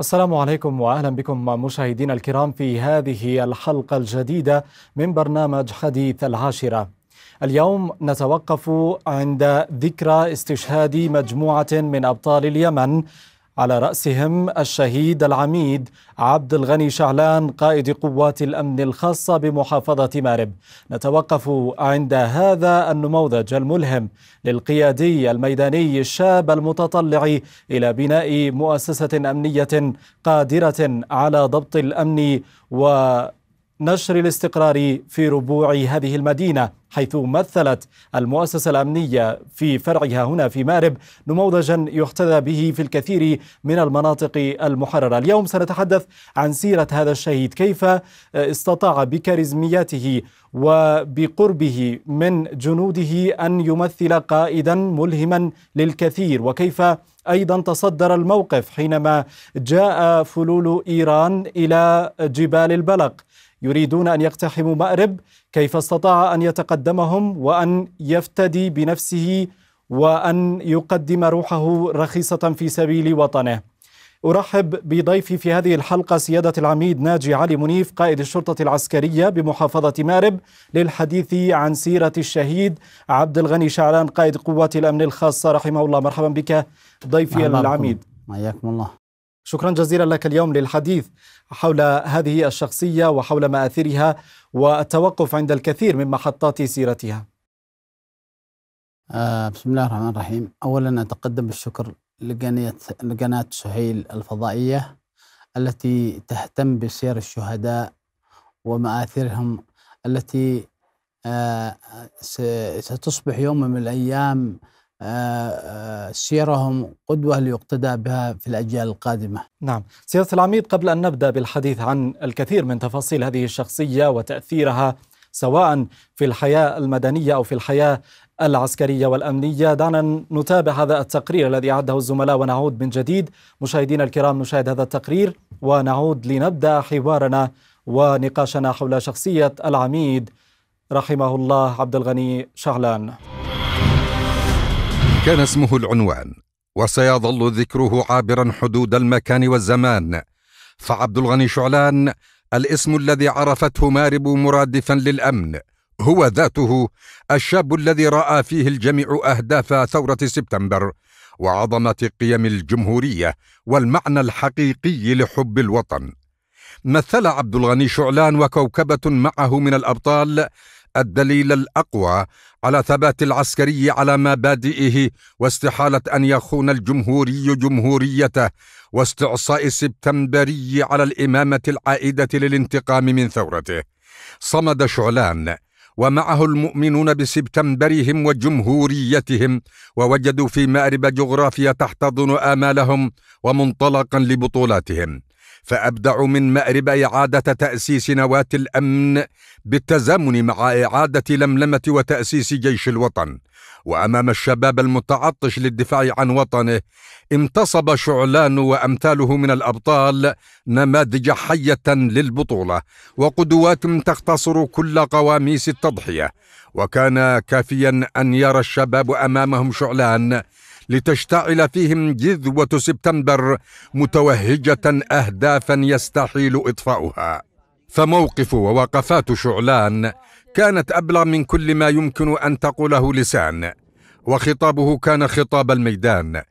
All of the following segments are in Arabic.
السلام عليكم واهلا بكم مشاهدينا الكرام في هذه الحلقه الجديده من برنامج حديث العاشره. اليوم نتوقف عند ذكرى استشهاد مجموعه من ابطال اليمن على رأسهم الشهيد العميد عبد الغني شعلان قائد قوات الأمن الخاصة بمحافظة مارب نتوقف عند هذا النموذج الملهم للقيادي الميداني الشاب المتطلع إلى بناء مؤسسة أمنية قادرة على ضبط الأمن و نشر الاستقرار في ربوع هذه المدينه حيث مثلت المؤسسه الامنيه في فرعها هنا في مارب نموذجا يحتذى به في الكثير من المناطق المحرره، اليوم سنتحدث عن سيره هذا الشهيد، كيف استطاع بكاريزمياته وبقربه من جنوده ان يمثل قائدا ملهما للكثير وكيف ايضا تصدر الموقف حينما جاء فلول ايران الى جبال البلق يريدون أن يقتحموا مأرب كيف استطاع أن يتقدمهم وأن يفتدي بنفسه وأن يقدم روحه رخيصة في سبيل وطنه أرحب بضيفي في هذه الحلقة سيادة العميد ناجي علي منيف قائد الشرطة العسكرية بمحافظة مارب للحديث عن سيرة الشهيد عبد الغني شعلان قائد قوات الأمن الخاصة رحمه الله مرحبا بك ضيفي العميد حياكم الله شكرا جزيلا لك اليوم للحديث حول هذه الشخصية وحول مآثرها والتوقف عند الكثير من محطات سيرتها آه بسم الله الرحمن الرحيم أولا أتقدم بالشكر لقناة, لقناة سهيل الفضائية التي تهتم بسير الشهداء ومآثرهم التي آه ستصبح يوم من الأيام آه، آه، سيرهم قدوة ليقتدى بها في الأجيال القادمة نعم سيادة العميد قبل أن نبدأ بالحديث عن الكثير من تفاصيل هذه الشخصية وتأثيرها سواء في الحياة المدنية أو في الحياة العسكرية والأمنية دعنا نتابع هذا التقرير الذي أعده الزملاء ونعود من جديد مشاهدينا الكرام نشاهد هذا التقرير ونعود لنبدأ حوارنا ونقاشنا حول شخصية العميد رحمه الله عبد الغني شعلان كان اسمه العنوان وسيظل ذكره عابرا حدود المكان والزمان فعبد الغني شعلان الاسم الذي عرفته مارب مرادفا للامن هو ذاته الشاب الذي راى فيه الجميع اهداف ثوره سبتمبر وعظمه قيم الجمهوريه والمعنى الحقيقي لحب الوطن مثل عبد الغني شعلان وكوكبه معه من الابطال الدليل الاقوى على ثبات العسكري على مبادئه واستحاله ان يخون الجمهوري جمهوريته واستعصاء سبتمبري على الامامه العائده للانتقام من ثورته صمد شعلان ومعه المؤمنون بسبتمبرهم وجمهوريتهم ووجدوا في مارب جغرافيا تحتضن امالهم ومنطلقا لبطولاتهم فابدع من مارب اعاده تاسيس نواه الامن بالتزامن مع اعاده لملمه وتاسيس جيش الوطن وامام الشباب المتعطش للدفاع عن وطنه انتصب شعلان وامثاله من الابطال نماذج حيه للبطوله وقدوات تختصر كل قواميس التضحيه وكان كافيا ان يرى الشباب امامهم شعلان لتشتعل فيهم جذوة سبتمبر متوهجة أهدافا يستحيل إطفاؤها فموقف ووقفات شعلان كانت أبلغ من كل ما يمكن أن تقوله لسان وخطابه كان خطاب الميدان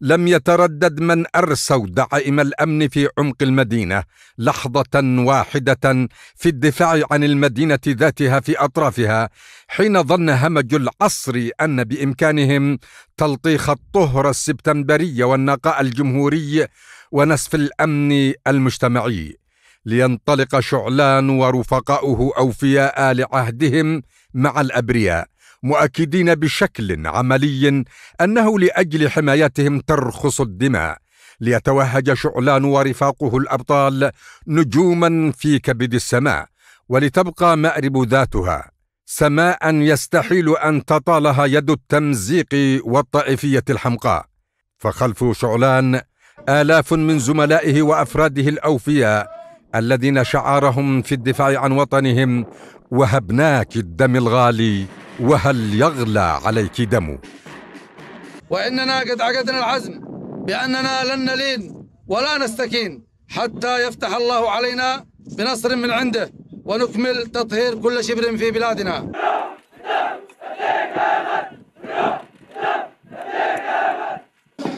لم يتردد من ارسوا دعائم الامن في عمق المدينه لحظه واحده في الدفاع عن المدينه ذاتها في اطرافها حين ظن همج العصر ان بامكانهم تلطيخ الطهر السبتمبري والنقاء الجمهوري ونسف الامن المجتمعي لينطلق شعلان ورفقاؤه اوفياء لعهدهم مع الابرياء مؤكدين بشكل عملي انه لاجل حمايتهم ترخص الدماء ليتوهج شعلان ورفاقه الابطال نجوما في كبد السماء ولتبقى مارب ذاتها سماء يستحيل ان تطالها يد التمزيق والطائفيه الحمقاء فخلف شعلان الاف من زملائه وافراده الاوفياء الذين شعارهم في الدفاع عن وطنهم وهبناك الدم الغالي وهل يغلى عليك دم واننا قد عقدنا العزم باننا لن نلين ولا نستكين حتى يفتح الله علينا بنصر من عنده ونكمل تطهير كل شبر في بلادنا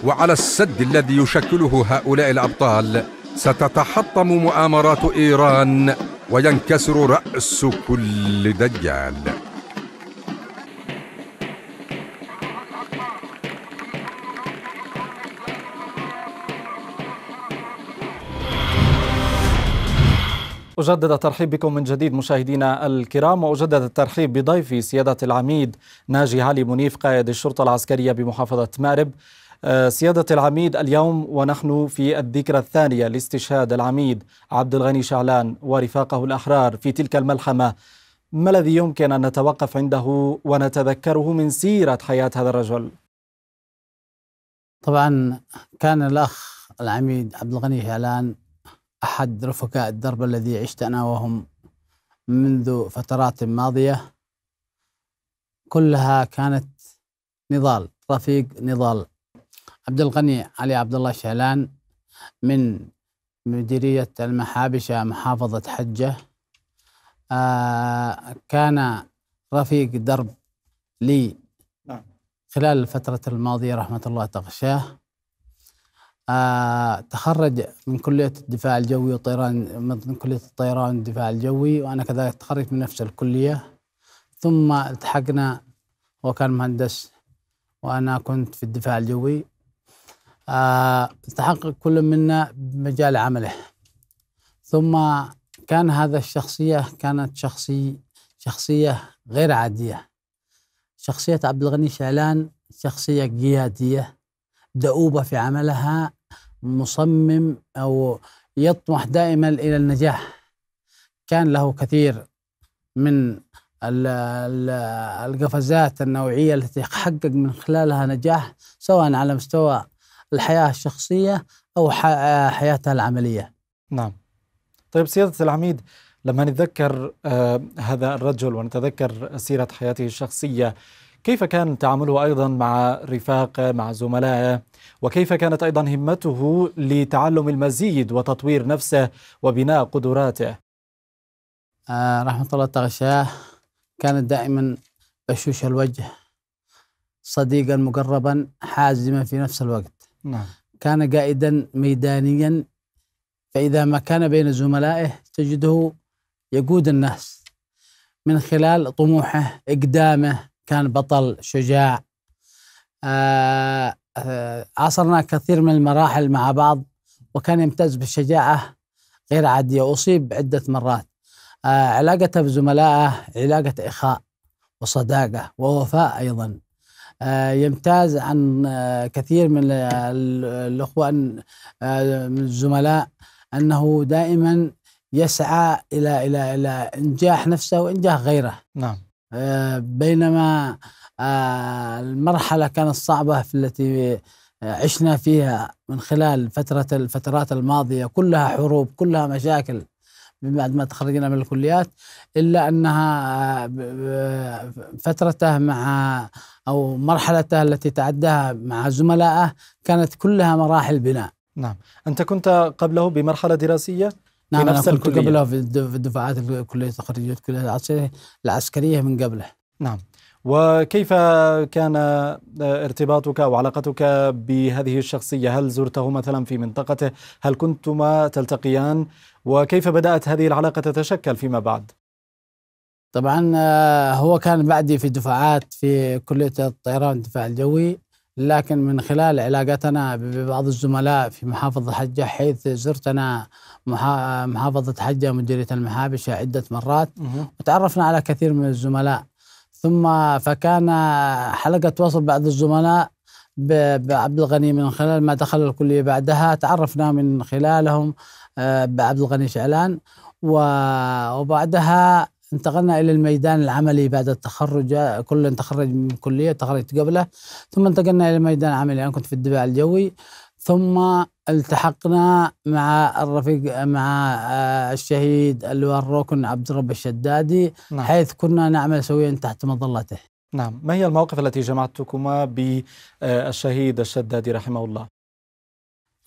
وعلى السد الذي يشكله هؤلاء الابطال ستتحطم مؤامرات ايران وينكسر راس كل دجال أجدد الترحيب بكم من جديد مشاهدينا الكرام وأجدد الترحيب بضيفي سيادة العميد ناجي علي منيف قائد الشرطة العسكرية بمحافظة مأرب آه، سيادة العميد اليوم ونحن في الذكرى الثانية لاستشهاد العميد عبد الغني شعلان ورفاقه الأحرار في تلك الملحمة ما الذي يمكن أن نتوقف عنده ونتذكره من سيرة حياة هذا الرجل؟ طبعا كان الأخ العميد عبد الغني شعلان أحد رفقاء الدرب الذي عشت أنا وهم منذ فترات ماضية كلها كانت نضال رفيق نضال عبد الغني علي عبد الله شهلان من مديرية المحابشة محافظة حجة آه كان رفيق درب لي نعم. خلال الفترة الماضية رحمة الله تغشاه آه تخرج من كلية الدفاع الجوي وطيران من كلية الطيران والدفاع الجوي وأنا كذلك تخرجت من نفس الكلية ثم التحقنا وكان مهندس وأنا كنت في الدفاع الجوي آه، تحقق كل منا بمجال عمله ثم كان هذا الشخصية كانت شخصي شخصية غير عادية شخصية عبد الغني شعلان شخصية قيادية دؤوبة في عملها مصمم أو يطمح دائما إلى النجاح كان له كثير من القفزات النوعية التي حقق من خلالها نجاح سواء على مستوى الحياه الشخصيه او آه، حياتها العمليه. نعم. طيب سياده العميد لما نتذكر آه، هذا الرجل ونتذكر سيره حياته الشخصيه كيف كان تعامله ايضا مع رفاقه مع زملائه وكيف كانت ايضا همته لتعلم المزيد وتطوير نفسه وبناء قدراته آه، رحمه الله تغشاه كان دائما بشوش الوجه صديقا مقربا حازما في نفس الوقت نعم. كان قائدا ميدانيا فإذا ما كان بين زملائه تجده يقود الناس من خلال طموحه إقدامه كان بطل شجاع آه، آه، عاصرنا كثير من المراحل مع بعض وكان يمتاز بشجاعة غير عادية أصيب عدة مرات آه، علاقته بزملائه علاقة إخاء وصداقة ووفاء أيضا آه، يمتاز عن آه، كثير من الأخوة آه، من الزملاء أنه دائما يسعى إلى إلى إلى إنجاح نفسه وإنجاح غيره نعم بينما المرحلة كانت صعبة في التي عشنا فيها من خلال فترة الفترات الماضية كلها حروب كلها مشاكل من بعد ما تخرجنا من الكليات الا انها آه، فترته مع او مرحلته التي تعدها مع زملائه كانت كلها مراحل بناء. نعم، انت كنت قبله بمرحله دراسيه؟ نعم أنا كنت الكلية. قبله في الدفعات الكليه خريجيه الكليه العسكريه من قبله. نعم. وكيف كان آه، ارتباطك او علاقتك بهذه الشخصيه؟ هل زرته مثلا في منطقته؟ هل كنتما تلتقيان؟ وكيف بدأت هذه العلاقة تتشكل فيما بعد؟ طبعا آه، هو كان بعدي في دفعات في كلية الطيران والدفاع الجوي لكن من خلال علاقتنا ببعض الزملاء في محافظة حجة حيث زرتنا آه، محافظة حجة مديرية المحابش عدة مرات وتعرفنا على كثير من الزملاء ثم فكان آه، حلقة وصل بعض الزملاء بعبد الغني من خلال ما دخل الكلية بعدها تعرفنا من خلالهم بعبد الغني شعلان وبعدها انتقلنا الى الميدان العملي بعد التخرج كل تخرج من كليه تخرجت قبله ثم انتقلنا الى الميدان العملي انا كنت في الدفاع الجوي ثم التحقنا مع الرفيق مع آه، الشهيد اللواء الركن عبد الرب الشدادي نعم. حيث كنا نعمل سويا تحت مظلته نعم ما هي المواقف التي جمعتكما بالشهيد الشدادي رحمه الله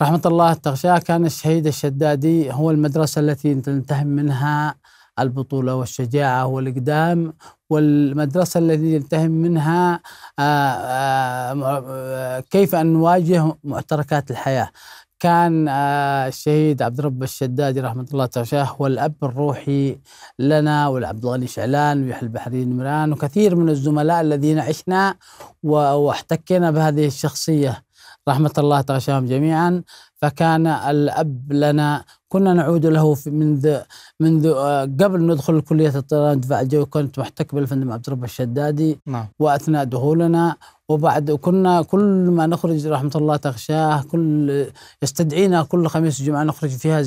رحمة الله تغشاه كان الشهيد الشدادي هو المدرسة التي تنتهم منها البطولة والشجاعة والإقدام والمدرسة التي نلتهم منها آه، آه، كيف أن نواجه معتركات الحياة كان آه، الشهيد عبد الرب الشدادي رحمة الله تعالى هو الأب الروحي لنا والعبد الغني شعلان ويحيى البحرين نمران وكثير من الزملاء الذين عشنا واحتكينا بهذه الشخصية رحمة الله تغشاهم جميعا فكان الأب لنا كنا نعود له منذ منذ آه، قبل ندخل كلية الطيران الدفاع الجوي كنت محتك بالفندم عبد الرب الشدادي نعم. وأثناء دخولنا وبعد كنا كل ما نخرج رحمة الله تغشاه كل يستدعينا كل خميس وجمعة نخرج فيها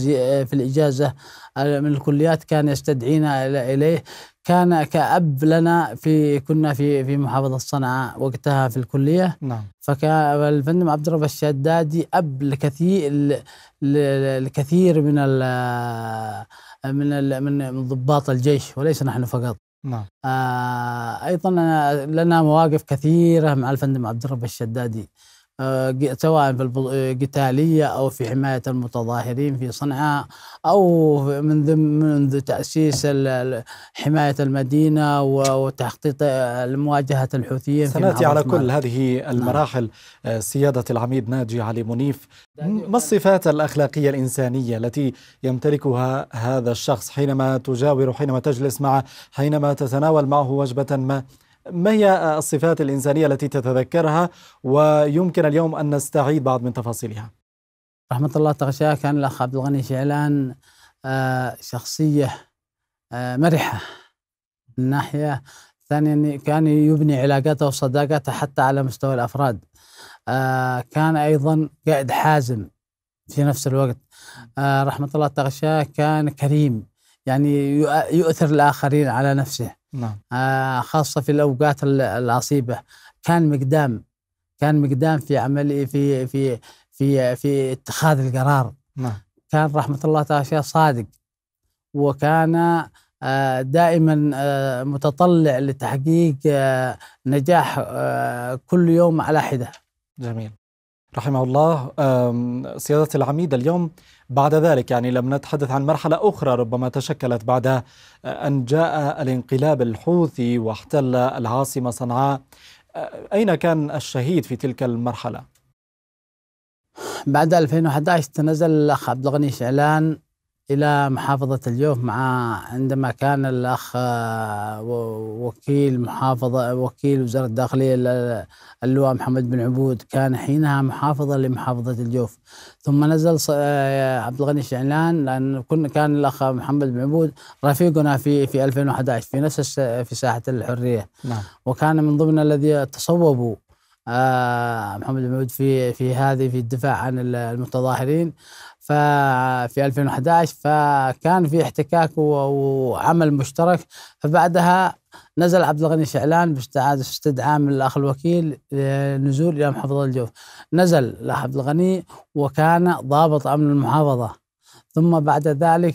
في الإجازة آه، من الكليات كان يستدعينا إليه كان كأب لنا في كنا في في محافظة صنعاء وقتها في الكلية نعم فكان الفندم عبد الرب الشدادي أب لكثير لكثير من من من ضباط الجيش وليس نحن فقط نعم. آه ايضا لنا مواقف كثيره مع الفندم عبد الرب الشدادي آه، سواء في القتالية آه، أو في حماية المتظاهرين في صنعاء أو منذ منذ تأسيس حماية المدينة وتخطيط آه، لمواجهة الحوثيين سنأتي على كل هذه نعم. المراحل سيادة العميد ناجي علي منيف ما الصفات الأخلاقية الإنسانية التي يمتلكها هذا الشخص حينما تجاور حينما تجلس معه حينما تتناول معه وجبة ما ما هي آه, الصفات الإنسانية التي تتذكرها ويمكن اليوم أن نستعيد بعض من تفاصيلها رحمة الله تغشاه كان الأخ عبد الغني شعلان آه، شخصية آه، مرحة من ناحية ثانيا كان يبني علاقاته وصداقاته حتى على مستوى الأفراد كان أيضا قائد حازم في نفس الوقت رحمة الله تغشاه كان كريم يعني يؤثر الآخرين على نفسه نعم. آه خاصه في الاوقات العصيبه كان مقدام كان مقدام في عمل في في في في اتخاذ القرار نعم. كان رحمه الله تعالى صادق وكان آه، دائما آه، متطلع لتحقيق آه، نجاح كل يوم على حده. جميل. رحمه الله سياده العميد اليوم بعد ذلك يعني لم نتحدث عن مرحلة أخرى ربما تشكلت بعد آه، أن جاء الانقلاب الحوثي واحتل العاصمة صنعاء آه، أين كان الشهيد في تلك المرحلة؟ بعد 2011 تنزل الأخ عبد الغني شعلان إلى محافظة الجوف مع عندما كان الأخ آه، وكيل محافظة وكيل وزارة الداخلية اللواء محمد بن عبود كان حينها محافظة لمحافظة الجوف ثم نزل آه، عبد الغني شعلان لأن كنا كان الأخ محمد بن عبود رفيقنا في في 2011 في نفس في ساحة الحرية نعم. وكان من ضمن الذي تصوبوا آه، محمد بن عبود في في هذه في الدفاع عن المتظاهرين ففي 2011 فكان في احتكاك وعمل مشترك فبعدها نزل عبد الغني شعلان من الاخ الوكيل لنزول الى محافظه الجوف نزل الاخ عبد الغني وكان ضابط امن المحافظه ثم بعد ذلك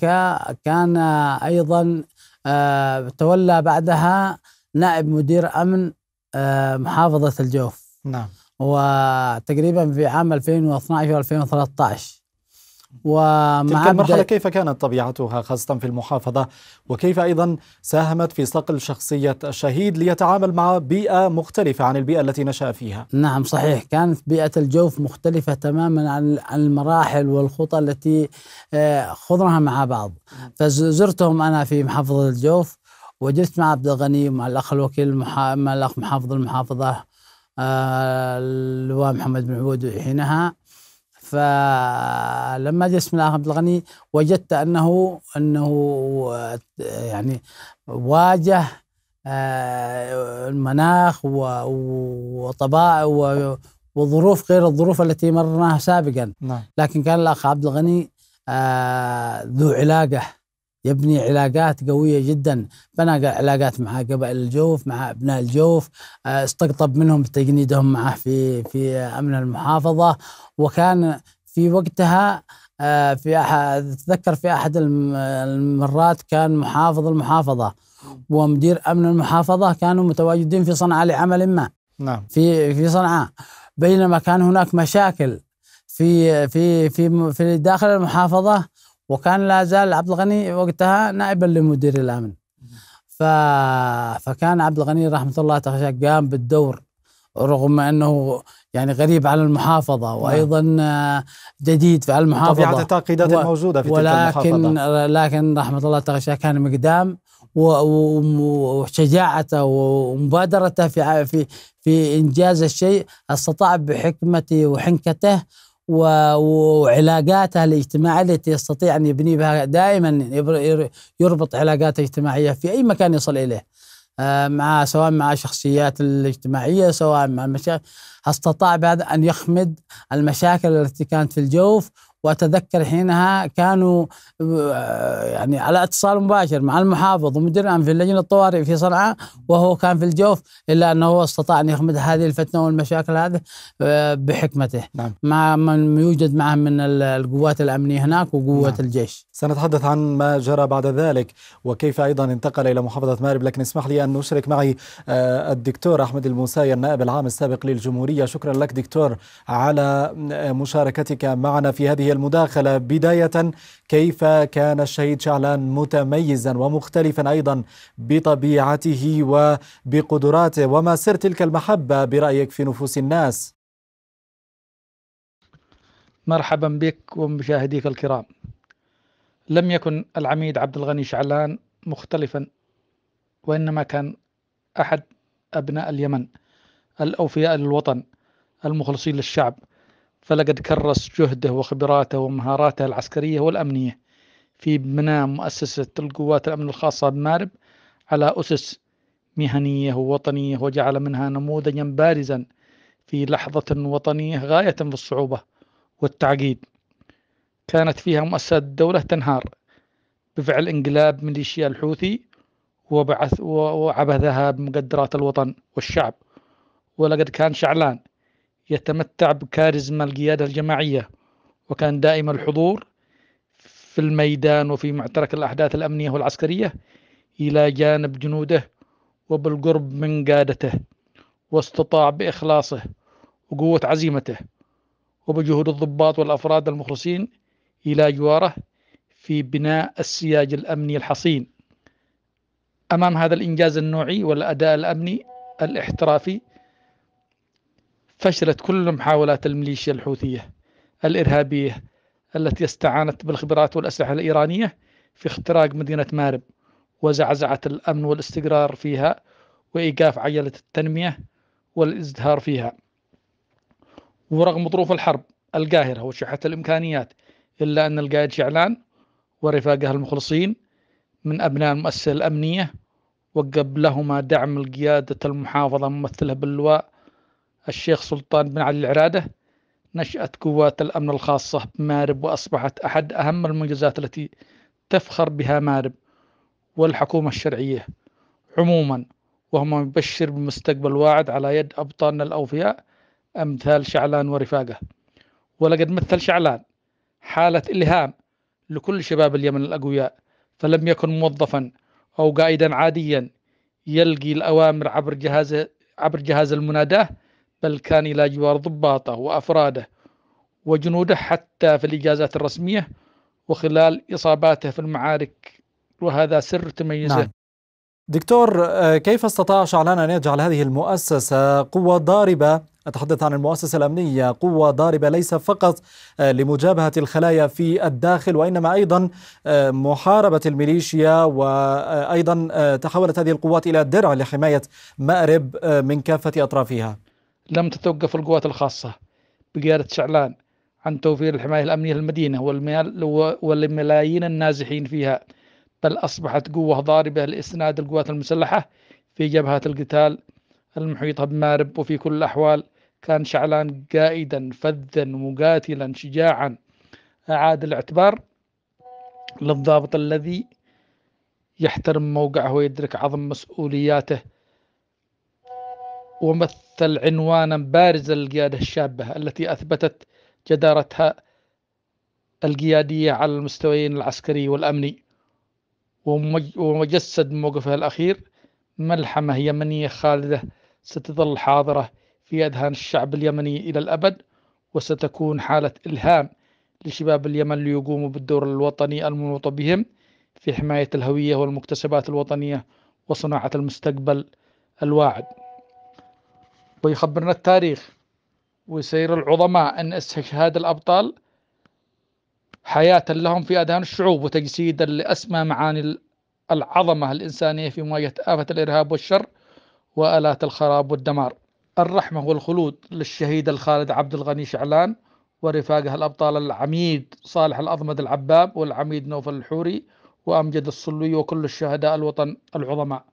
كان ايضا آه، تولى بعدها نائب مدير امن آه، محافظه الجوف نعم وتقريبا في عام 2012 و 2013 ومع تلك المرحلة كيف كانت طبيعتها خاصة في المحافظة وكيف أيضا ساهمت في صقل شخصية الشهيد ليتعامل مع بيئة مختلفة عن البيئة التي نشأ فيها نعم صحيح كانت بيئة الجوف مختلفة تماما عن المراحل والخطى التي آه، خضناها مع بعض فزرتهم أنا في محافظة الجوف وجلست مع عبد الغني مع الأخ الوكيل مع الأخ محافظ المحافظة آه، اللواء محمد بن عبود حينها فلما جلست مع عبد الغني وجدت انه انه يعني واجه آه، المناخ وطبائع وظروف غير الظروف التي مرناها سابقا نعم. لكن كان الاخ عبد الغني آه، ذو علاقه يبني علاقات قوية جدا بنى علاقات مع قبائل الجوف مع أبناء الجوف آه، استقطب منهم تجنيدهم معه في في أمن المحافظة وكان في وقتها آه، في أحد أتذكر في أحد المرات كان محافظ المحافظة ومدير أمن المحافظة كانوا متواجدين في صنعاء لعمل ما نعم في في صنعاء بينما كان هناك مشاكل في في في في داخل المحافظه وكان لا زال عبد الغني وقتها نائبا لمدير الامن ف... فكان عبد الغني رحمه الله تعالى قام بالدور رغم انه يعني غريب على المحافظه نعم. وايضا جديد في المحافظه طبيعه التعقيدات الموجوده في ولكن تلك المحافظه لكن رحمه الله تعالى كان مقدام وشجاعته ومبادرته في في في انجاز الشيء استطاع بحكمته وحنكته وعلاقاته الاجتماعيه التي يستطيع ان يبني بها دائما يربط علاقاته اجتماعيه في اي مكان يصل اليه آه، مع سواء مع شخصيات الاجتماعيه سواء مع المشاكل استطاع بهذا ان يخمد المشاكل التي كانت في الجوف واتذكر حينها كانوا آه، يعني على اتصال مباشر مع المحافظ ومدير الامن في اللجنه الطوارئ في صنعاء وهو كان في الجوف الا انه هو استطاع ان يخمد هذه الفتنه والمشاكل هذه آه، بحكمته نعم. مع من يوجد معه من القوات الامنيه هناك وقوه نعم. الجيش. سنتحدث عن ما جرى بعد ذلك وكيف ايضا انتقل الى محافظه مارب لكن اسمح لي ان اشرك معي آه، الدكتور احمد الموساي النائب العام السابق للجمهوريه شكرا لك دكتور على مشاركتك معنا في هذه هذه المداخلة بداية كيف كان الشهيد شعلان متميزا ومختلفا أيضا بطبيعته وبقدراته وما سر تلك المحبة برأيك في نفوس الناس مرحبا بك ومشاهديك الكرام لم يكن العميد عبد الغني شعلان مختلفا وإنما كان أحد أبناء اليمن الأوفياء للوطن المخلصين للشعب فلقد كرس جهده وخبراته ومهاراته العسكرية والأمنية في بناء مؤسسة القوات الأمن الخاصة بمارب على أسس مهنية ووطنية وجعل منها نموذجا بارزا في لحظة وطنية غاية في الصعوبة والتعقيد كانت فيها مؤسسات الدولة تنهار بفعل انقلاب ميليشيا الحوثي وبعث وعبثها بمقدرات الوطن والشعب ولقد كان شعلان يتمتع بكاريزما القيادة الجماعية وكان دائم الحضور في الميدان وفي معترك الأحداث الأمنية والعسكرية إلى جانب جنوده وبالقرب من قادته واستطاع بإخلاصه وقوة عزيمته وبجهود الضباط والأفراد المخلصين إلى جواره في بناء السياج الأمني الحصين أمام هذا الإنجاز النوعي والأداء الأمني الاحترافي فشلت كل محاولات الميليشيا الحوثية الإرهابية التي استعانت بالخبرات والأسلحة الإيرانية في اختراق مدينة مارب وزعزعة الأمن والاستقرار فيها وإيقاف عجلة التنمية والازدهار فيها ورغم ظروف الحرب القاهرة وشحة الإمكانيات إلا أن القائد شعلان ورفاقه المخلصين من أبناء المؤسسة الأمنية وقبلهما دعم القيادة المحافظة ممثلة باللواء الشيخ سلطان بن علي العرادة نشأت قوات الأمن الخاصة بمارب وأصبحت أحد أهم المنجزات التي تفخر بها مارب والحكومة الشرعية عموما وهم يبشر بمستقبل واعد على يد أبطالنا الأوفياء أمثال شعلان ورفاقه ولقد مثل شعلان حالة إلهام لكل شباب اليمن الأقوياء فلم يكن موظفا أو قائدا عاديا يلقي الأوامر عبر جهازه عبر جهاز المناداة بل كان إلى جوار ضباطه وأفراده وجنوده حتى في الإجازات الرسمية وخلال إصاباته في المعارك وهذا سر تميزه نعم. دكتور آه، كيف استطاع شعلان أن يجعل هذه المؤسسة قوة ضاربة أتحدث عن المؤسسة الأمنية قوة ضاربة ليس فقط آه، لمجابهة الخلايا في الداخل وإنما أيضا آه، محاربة الميليشيا وأيضا تحولت هذه القوات إلى درع لحماية مأرب من كافة أطرافها لم تتوقف القوات الخاصة بقيادة شعلان عن توفير الحماية الأمنية للمدينة ولملايين النازحين فيها بل أصبحت قوة ضاربة لإسناد القوات المسلحة في جبهات القتال المحيطة بمارب وفي كل الأحوال كان شعلان قائدا فذا مقاتلا شجاعا أعاد الاعتبار للضابط الذي يحترم موقعه ويدرك عظم مسؤولياته ومثل عنوانا بارزا للقيادة الشابة التي أثبتت جدارتها القيادية على المستويين العسكري والأمني ومجسد موقفها الأخير ملحمة يمنية خالدة ستظل حاضرة في أذهان الشعب اليمني إلى الأبد وستكون حالة إلهام لشباب اليمن ليقوموا بالدور الوطني المنوط بهم في حماية الهوية والمكتسبات الوطنية وصناعة المستقبل الواعد ويخبرنا التاريخ ويسير العظماء أن استشهاد الأبطال حياة لهم في أذهان الشعوب وتجسيدا لأسمى معاني العظمة الإنسانية في مواجهة آفة الإرهاب والشر وآلات الخراب والدمار الرحمة والخلود للشهيد الخالد عبد الغني شعلان ورفاقه الأبطال العميد صالح الأضمد العباب والعميد نوفل الحوري وأمجد الصلوي وكل الشهداء الوطن العظماء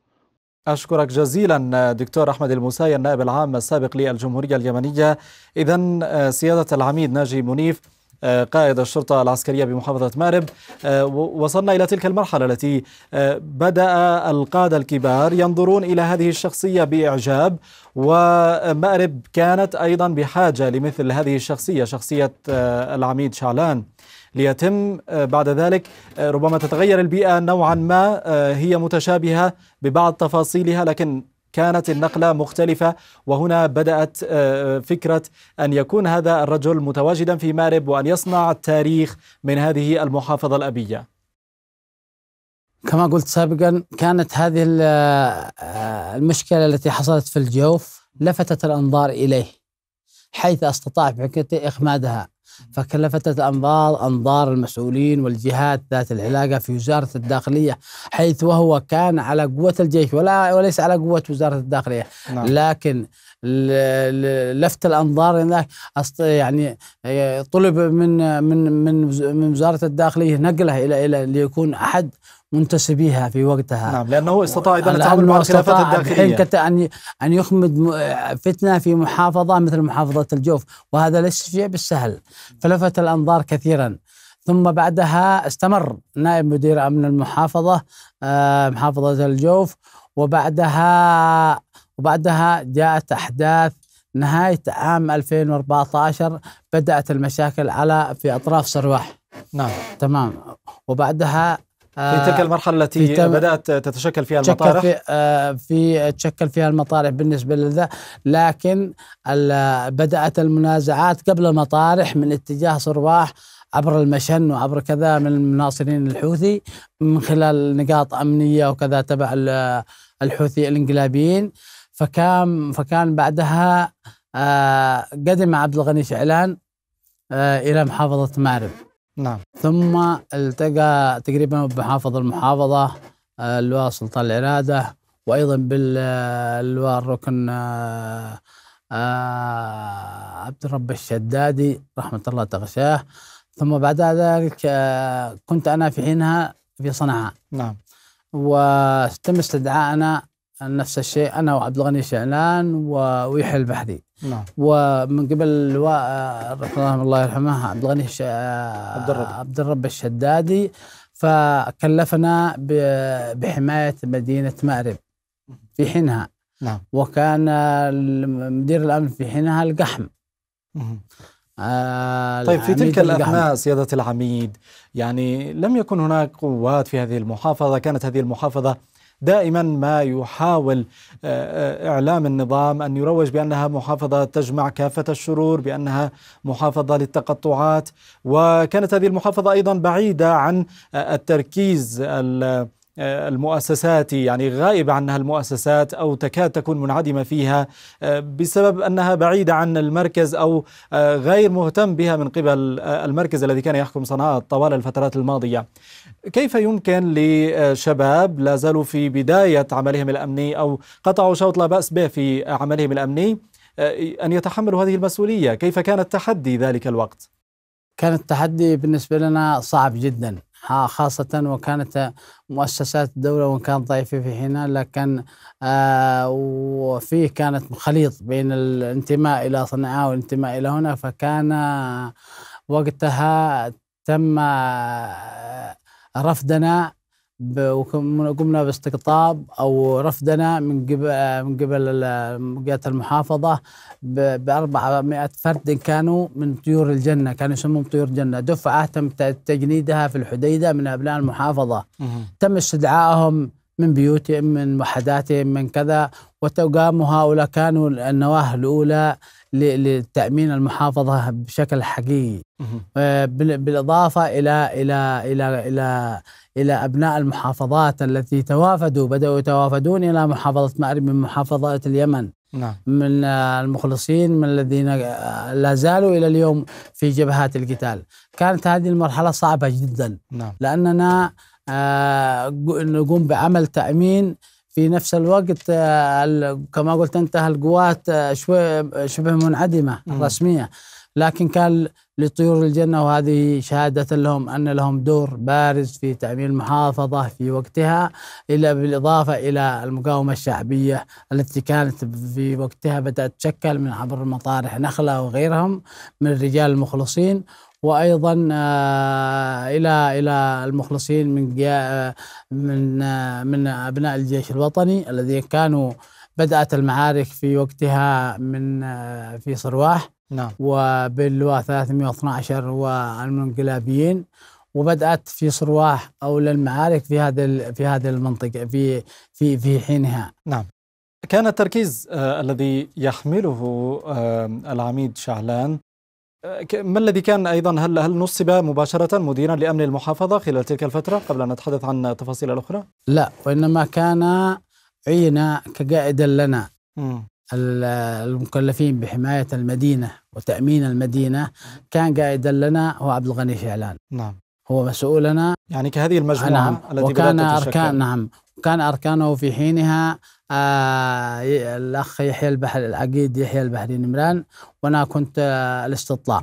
أشكرك جزيلا دكتور أحمد الموساي النائب العام السابق للجمهورية اليمنية إذا آه، سيادة العميد ناجي منيف آه، قائد الشرطة العسكرية بمحافظة مأرب آه، وصلنا إلى تلك المرحلة التي آه، بدأ القادة الكبار ينظرون إلى هذه الشخصية بإعجاب ومأرب كانت أيضا بحاجة لمثل هذه الشخصية شخصية العميد شعلان ليتم بعد ذلك ربما تتغير البيئة نوعا ما هي متشابهة ببعض تفاصيلها لكن كانت النقلة مختلفة وهنا بدأت آه، آه، فكرة أن يكون هذا الرجل متواجدا في مارب وأن يصنع التاريخ من هذه المحافظة الأبية كما قلت سابقا كانت هذه آه، المشكلة التي حصلت في الجوف لفتت الأنظار إليه حيث استطاع بعكته إخمادها فكلفتت الأنظار أنظار المسؤولين والجهات ذات العلاقة في وزارة الداخلية حيث وهو كان على قوة الجيش ولا وليس على قوة وزارة الداخلية نعم. لكن لفت الانظار هناك يعني آه، طلب من من من من وزاره الداخليه نقله الى الى ليكون احد منتسبيها في وقتها نعم لأنه استطاع إذا التعامل مع الخلافات الداخلية أن أن يخمد فتنة في محافظة مثل محافظة الجوف وهذا ليس شيء بالسهل فلفت الأنظار كثيرا ثم بعدها استمر نائب مدير أمن المحافظة آه، محافظة الجوف وبعدها وبعدها جاءت أحداث نهاية عام 2014 بدأت المشاكل على في أطراف سرواح نعم تمام وبعدها في تلك آه، المرحله التي في بدات تتشكل فيها المطارح في, آه في تشكل فيها المطارح بالنسبه لذا لكن بدات المنازعات قبل المطارح من اتجاه صرباح عبر المشن وعبر كذا من المناصرين الحوثي من خلال نقاط امنيه وكذا تبع الحوثي الانقلابيين فكان فكان بعدها آه قدم عبد الغني شعلان آه الى محافظه مارب نعم ثم التقى تقريبا بحافظ المحافظة آه، اللواء سلطان العرادة وأيضا باللواء الركن آه، آه، عبد الرب الشدادي رحمة الله تغشاه ثم بعد ذلك كنت أنا في حينها في صنعاء نعم وتم استدعائنا نفس الشيء انا وعبد الغني شعلان ويحيى البحري نعم ومن قبل و... رحمه الله يرحمه عبد الغني ش... عبد الرب عبد الرب الشدادي فكلفنا ب... بحمايه مدينه مأرب في حينها نعم وكان مدير الامن في حينها القحم آه طيب في تلك الأثناء سيادة العميد يعني لم يكن هناك قوات في هذه المحافظة كانت هذه المحافظة دائما ما يحاول آه، آه، إعلام النظام أن يروج بأنها محافظة تجمع كافة الشرور بأنها محافظة للتقطعات وكانت هذه المحافظة أيضا بعيدة عن آه، التركيز آه، المؤسسات يعني غائبة عنها المؤسسات أو تكاد تكون منعدمة فيها آه، بسبب أنها بعيدة عن المركز أو آه، غير مهتم بها من قبل المركز الذي كان يحكم صنعاء طوال الفترات الماضية كيف يمكن لشباب لا زالوا في بداية عملهم الأمني أو قطعوا شوط لا بأس به في عملهم الأمني أن يتحملوا هذه المسؤولية كيف كان التحدي ذلك الوقت؟ كان التحدي بالنسبة لنا صعب جدا خاصة وكانت مؤسسات الدولة وإن كان طائفي في حينها لكن آه، وفيه كانت خليط بين الانتماء إلى صنعاء والانتماء إلى هنا فكان آه، وقتها تم آه، رفضنا وقمنا باستقطاب او رفدنا من قبل من قبل جهه المحافظه ب 400 فرد كانوا من طيور الجنه كانوا يسمون طيور الجنه دفعه تم تجنيدها في الحديده من ابناء المحافظه تم استدعائهم من بيوتهم من وحداتهم من كذا وقاموا هؤلاء كانوا النواه الاولى لتامين المحافظه بشكل حقيقي آه، بالاضافه الى الى الى الى الى ابناء المحافظات التي توافدوا بداوا يتوافدون الى محافظه مأرب من محافظه اليمن نعم. من آه، المخلصين من الذين آه، لا زالوا الى اليوم في جبهات القتال كانت هذه المرحله صعبه جدا نعم. لاننا نقوم بعمل تامين في نفس الوقت آه، كما قلت انت القوات آه، شوي آه، شبه منعدمه رسميه لكن كان لطيور الجنه وهذه شهاده لهم ان لهم دور بارز في تعمير المحافظه في وقتها الا بالاضافه الى المقاومه الشعبيه التي كانت في وقتها بدات تتشكل من عبر مطارح نخله وغيرهم من الرجال المخلصين وايضا آه، الى الى المخلصين من آه، من آه، من ابناء الجيش الوطني الذين كانوا بدات المعارك في وقتها من في صرواح نعم وباللواء 312 والمنقلابيين وبدات في صرواح او للمعارك في هذا في هذه المنطقه في في في حينها نعم كان التركيز الذي يحمله العميد شعلان أه، ما الذي كان ايضا هل هل نصب مباشره مديرا لامن المحافظه خلال تلك الفتره قبل ان نتحدث عن التفاصيل الاخرى؟ لا وانما كان عين كقائدا لنا م. المكلفين بحمايه المدينه وتامين المدينه كان قائدا لنا هو عبد الغني شعلان نعم هو مسؤولنا يعني كهذه المجموعه نعم التي وكان بدأت اركان نعم كان اركانه في حينها آه الاخ يحيى البحر العقيد يحيى البحري نمران وانا كنت آه الاستطلاع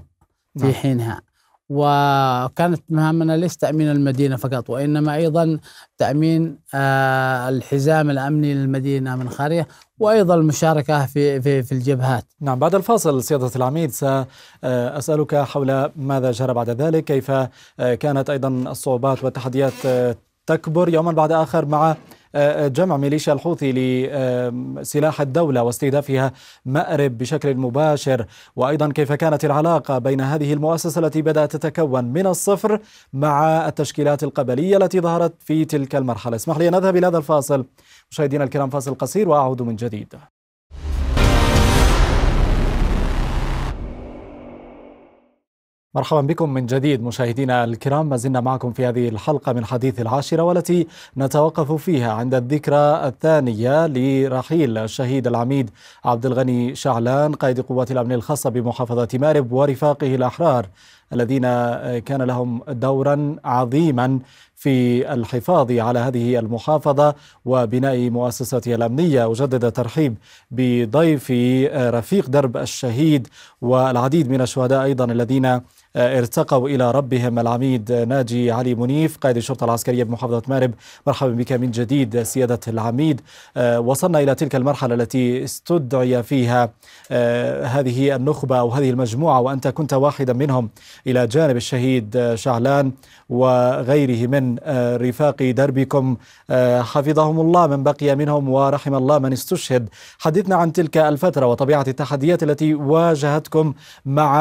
في نعم. حينها وكانت مهامنا ليس تامين المدينه فقط وانما ايضا تامين آه الحزام الامني للمدينه من خارجها وايضا المشاركه في في في الجبهات. نعم بعد الفاصل سياده العميد ساسالك آه، حول ماذا جرى بعد ذلك، كيف آه، كانت ايضا الصعوبات والتحديات آه، تكبر يوما بعد آخر مع آه، آه، جمع ميليشيا الحوثي لسلاح الدولة واستهدافها مأرب بشكل مباشر وأيضا كيف كانت العلاقة بين هذه المؤسسة التي بدأت تتكون من الصفر مع التشكيلات القبلية التي ظهرت في تلك المرحلة اسمح لي أن أذهب إلى هذا الفاصل مشاهدينا الكرام فاصل قصير وأعود من جديد مرحبا بكم من جديد مشاهدينا الكرام ما زلنا معكم في هذه الحلقة من حديث العاشرة والتي نتوقف فيها عند الذكرى الثانية لرحيل الشهيد العميد عبد الغني شعلان قائد قوات الأمن الخاصة بمحافظة مارب ورفاقه الأحرار الذين كان لهم دورا عظيما في الحفاظ على هذه المحافظة وبناء مؤسستها الأمنية أجدد الترحيب بضيف رفيق درب الشهيد والعديد من الشهداء أيضا الذين آه، ارتقوا إلى ربهم العميد ناجي علي منيف قائد الشرطة العسكرية بمحافظة مارب مرحبا بك من جديد سيادة العميد آه، وصلنا إلى تلك المرحلة التي استدعي فيها آه، هذه النخبة أو هذه المجموعة وأنت كنت واحدا منهم إلى جانب الشهيد شعلان وغيره من رفاق دربكم حفظهم الله من بقي منهم ورحم الله من استشهد حدثنا عن تلك الفترة وطبيعة التحديات التي واجهتكم مع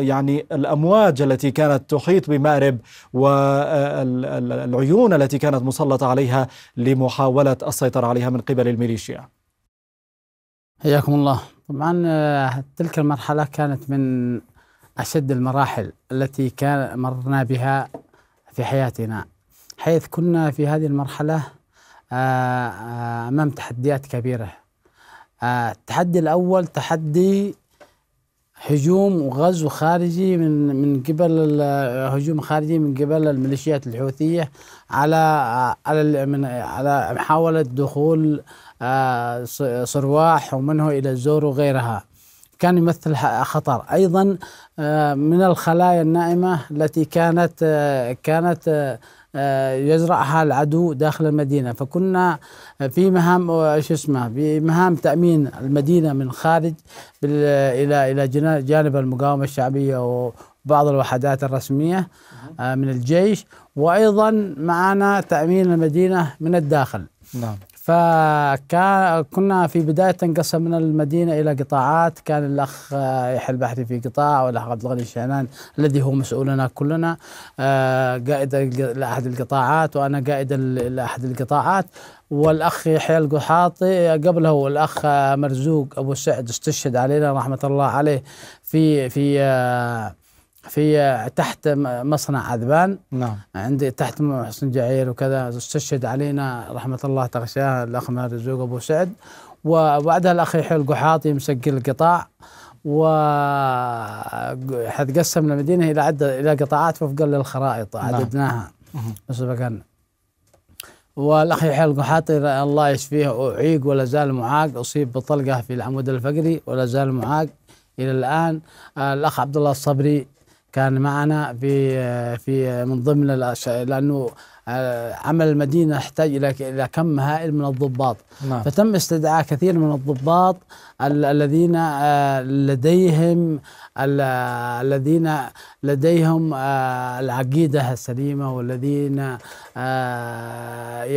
يعني الأمواج التي كانت تحيط بمأرب والعيون التي كانت مسلطة عليها لمحاولة السيطرة عليها من قبل الميليشيا حياكم الله طبعا آه، تلك المرحلة كانت من أشد المراحل التي كان مرنا بها في حياتنا حيث كنا في هذه المرحلة آه، آه، أمام تحديات كبيرة التحدي الأول تحدي هجوم وغزو خارجي من من قبل هجوم خارجي من قبل الميليشيات الحوثيه على على من على محاوله دخول آه، صرواح ومنه الى الزور وغيرها كان يمثل خطر ايضا آه، من الخلايا النائمه التي كانت آه، كانت آه، يزرعها العدو داخل المدينه فكنا في مهام شو اسمه في مهام تامين المدينه من خارج الى الى جانب المقاومه الشعبيه وبعض الوحدات الرسميه آه، من الجيش وايضا معنا تامين المدينه من الداخل نعم فكنا في بداية انقسمنا المدينة إلى قطاعات كان الأخ آه، يحيى البحري في قطاع والأخ عبد الغني الشعنان الذي هو مسؤولنا كلنا آه، قائد لأحد القطاعات وأنا قائد لأحد القطاعات والاخ يحيى القحاطي قبله الاخ آه، مرزوق ابو سعد استشهد علينا رحمه الله عليه في في في تحت مصنع عذبان نعم عندي تحت حسن جعير وكذا استشهد علينا رحمه الله تغشاه الاخ مرزوق ابو سعد وبعدها الاخ يحيى القحاطي مسجل القطاع و قسم المدينه الى عده الى قطاعات وفقا للخرائط نعم. عددناها سبقا والاخ يحيى القحاطي الله يشفيه اعيق ولا زال معاق اصيب بطلقه في العمود الفقري ولا زال معاق الى الان الاخ عبد الله الصبري كان معنا في في من ضمن الاشياء لانه آه، عمل المدينه يحتاج الى الى كم هائل من الضباط نعم. فتم استدعاء كثير من الضباط آه، الذين لديهم الذين آه، لديهم العقيده السليمه والذين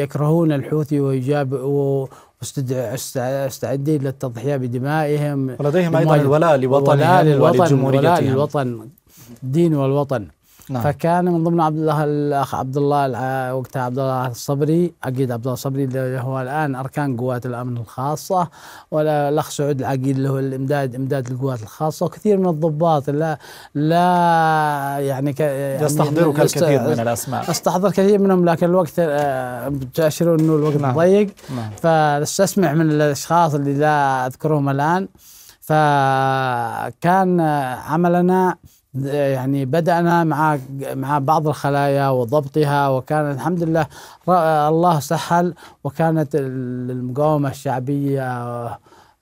يكرهون الحوثي ويجاب مستعدين للتضحيه بدمائهم ولديهم ايضا الولاء لوطنهم ولاء للوطن ولجمهوريتهم ولاء للوطن الدين والوطن نعم. فكان من ضمن عبد الله الاخ عبد الله وقتها عبد الله الصبري عقيد عبد الله الصبري اللي هو الان اركان قوات الامن الخاصه والاخ سعود العقيد اللي هو الامداد امداد القوات الخاصه وكثير من الضباط لا لا يعني يستحضرك يعني الكثير من الاسماء استحضر كثير منهم لكن الوقت آه، تؤشرون انه الوقت نعم. ضيق نعم. فاستسمع من الاشخاص اللي لا اذكرهم الان فكان عملنا يعني بدأنا مع مع بعض الخلايا وضبطها وكان الحمد لله الله سهل وكانت المقاومة الشعبية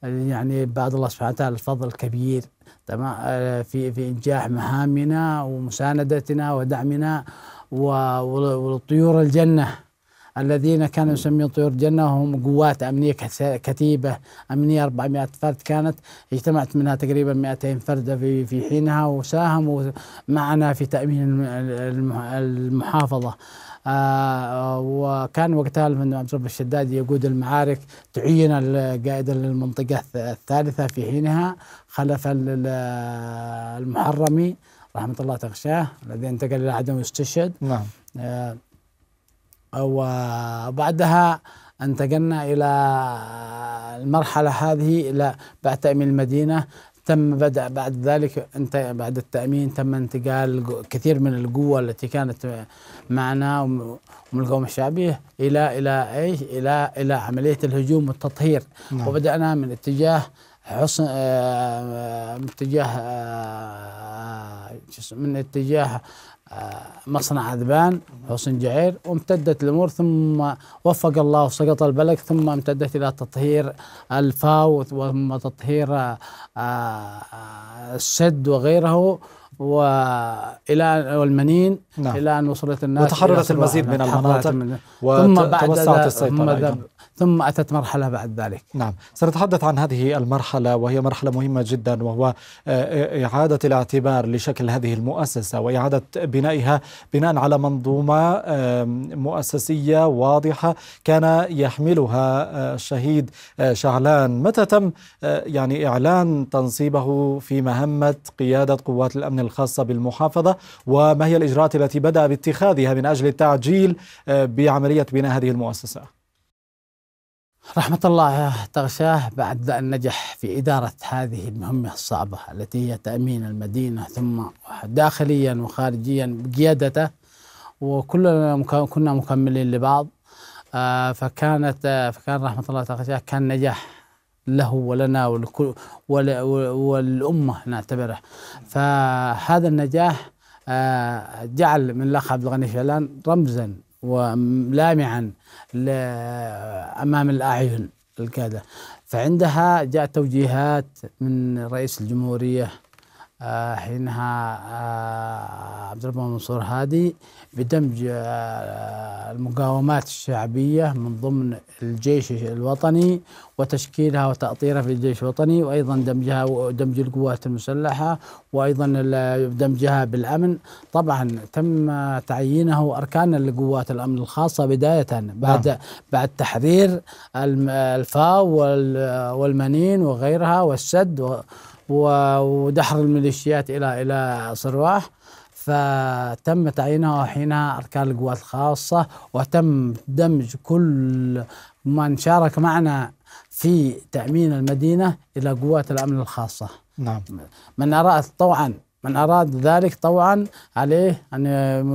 يعني بعد الله سبحانه وتعالى الفضل الكبير تمام في في انجاح مهامنا ومساندتنا ودعمنا ولطيور الجنه الذين كانوا يسمون طيور الجنة هم قوات أمنية كتيبة أمنية 400 فرد كانت اجتمعت منها تقريبا 200 فرد في حينها وساهموا معنا في تأمين المحافظة آه وكان وقتها المندوب عبد الرب الشدادي يقود المعارك تعين القائد للمنطقة الثالثة في حينها خلف المحرمي رحمة الله تغشاه الذي انتقل إلى عدن واستشهد نعم آه وبعدها انتقلنا إلى المرحلة هذه إلى بعد تأمين المدينة تم بدأ بعد ذلك بعد التأمين تم انتقال كثير من القوة التي كانت معنا ومن القوم الشعبية إلى إلى إيش إلى إلى عملية الهجوم والتطهير نعم. وبدأنا من اتجاه حصن آه، من اتجاه آه، من اتجاه آه، مصنع عذبان حسن جعير وامتدت الامور ثم وفق الله وسقط البلك ثم امتدت الى تطهير الفاو ثم تطهير آه، آه، السد وغيره والى والمنين نعم. الى ان وصلت الناس وتحررت المزيد من المناطق ثم بعد توسعت السيطره ثم أتت مرحلة بعد ذلك نعم سنتحدث عن هذه المرحلة وهي مرحلة مهمة جدا وهو آه، آه، إعادة الاعتبار لشكل هذه المؤسسة وإعادة بنائها بناء على منظومة مؤسسية واضحة كان يحملها آه، الشهيد شعلان متى تم يعني إعلان تنصيبه في مهمة قيادة قوات الأمن الخاصة بالمحافظة وما هي الإجراءات التي بدأ باتخاذها من أجل التعجيل بعملية بناء هذه المؤسسة رحمة الله تغشاه بعد أن نجح في إدارة هذه المهمة الصعبة التي هي تأمين المدينة ثم داخليا وخارجيا بقيادته وكلنا كنا مكملين لبعض آه، فكانت آه، فكان رحمة الله تغشاه كان نجاح له ولنا ولكل وللأمة نعتبره فهذا النجاح آه، جعل من الأخ عبد الغني فعلان رمزا ولامعا امام الاعين الكاده فعندها جاء توجيهات من رئيس الجمهوريه آه، حينها آه، عبد الرحمن منصور هادي بدمج آه، المقاومات الشعبية من ضمن الجيش الوطني وتشكيلها وتأطيرها في الجيش الوطني وأيضا دمجها ودمج القوات المسلحة وأيضا دمجها بالأمن طبعا تم تعيينه أركان لقوات الأمن الخاصة بداية بعد نعم. بعد تحرير الفاو والمنين وغيرها والسد ودحر الميليشيات الى الى صرواح فتم تعيينها حينها اركان القوات الخاصه وتم دمج كل من شارك معنا في تامين المدينه الى قوات الامن الخاصه. نعم. من اراد طوعا من أراد ذلك طوعا عليه أن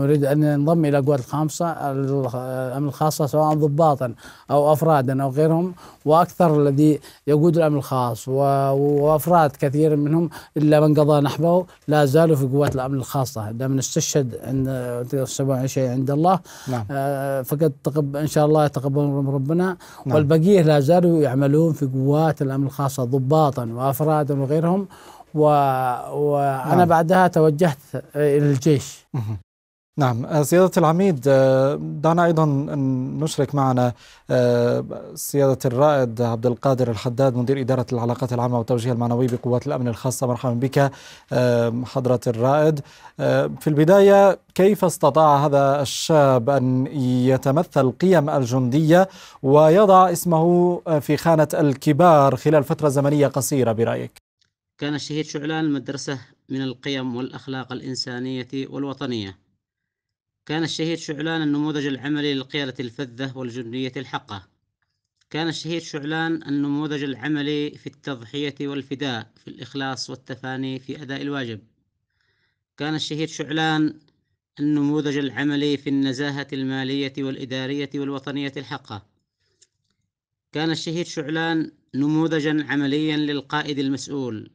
يريد أن ينضم إلى قوات الخامسة الأمن الخاصة سواء ضباطا أو أفرادا أو غيرهم وأكثر الذي يقود الأمن الخاص وأفراد كثير منهم إلا من قضى نحبه لا زالوا في قوات الأمن الخاصة دام نستشهد عند سبع شيء عند الله نعم. آه، فقد تقب إن شاء الله يتقبلهم ربنا نعم. والبقية لا زالوا يعملون في قوات الأمن الخاصة ضباطا وأفرادا وغيرهم و... وانا نعم. بعدها توجهت الى الجيش نعم آه، سيادة العميد آه، دعنا أيضا نشرك معنا آه، سيادة الرائد عبد القادر الحداد مدير إدارة العلاقات العامة والتوجيه المعنوي بقوات الأمن الخاصة مرحبا بك حضرة الرائد في البداية كيف استطاع هذا الشاب أن يتمثل قيم الجندية ويضع اسمه في خانة الكبار خلال فترة زمنية قصيرة برأيك كان الشهيد شعلان مدرسة من القيم والأخلاق الإنسانية والوطنية كان الشهيد شعلان النموذج العملي للقيادة الفذة والجندية الحقة كان الشهيد شعلان النموذج العملي في التضحية والفداء في الإخلاص والتفاني في أداء الواجب كان الشهيد شعلان النموذج العملي في النزاهة المالية والإدارية والوطنية الحقة كان الشهيد شعلان نموذجا عمليا للقائد المسؤول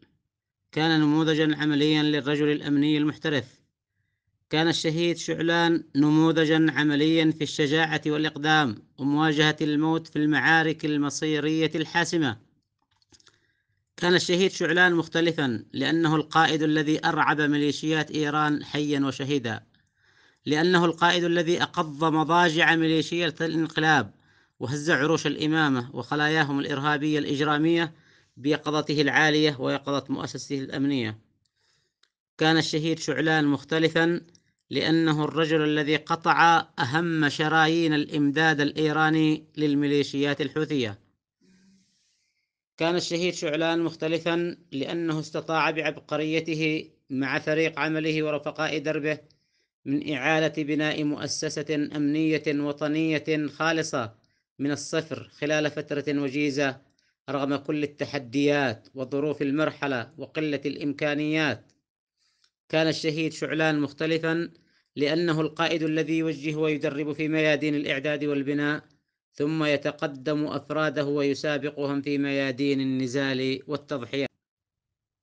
كان نموذجا عمليا للرجل الأمني المحترف كان الشهيد شعلان نموذجا عمليا في الشجاعة والإقدام ومواجهة الموت في المعارك المصيرية الحاسمة كان الشهيد شعلان مختلفا لأنه القائد الذي أرعب ميليشيات إيران حيا وشهيدا لأنه القائد الذي أقض مضاجع ميليشيات الانقلاب وهز عروش الإمامة وخلاياهم الإرهابية الإجرامية بيقظته العالية ويقظة مؤسسته الأمنية كان الشهيد شعلان مختلفا لأنه الرجل الذي قطع أهم شرايين الإمداد الإيراني للميليشيات الحوثية كان الشهيد شعلان مختلفا لأنه استطاع بعبقريته مع فريق عمله ورفقاء دربه من إعالة بناء مؤسسة أمنية وطنية خالصة من الصفر خلال فترة وجيزة رغم كل التحديات وظروف المرحلة وقلة الإمكانيات كان الشهيد شعلان مختلفا لأنه القائد الذي يوجه ويدرب في ميادين الإعداد والبناء ثم يتقدم أفراده ويسابقهم في ميادين النزال والتضحية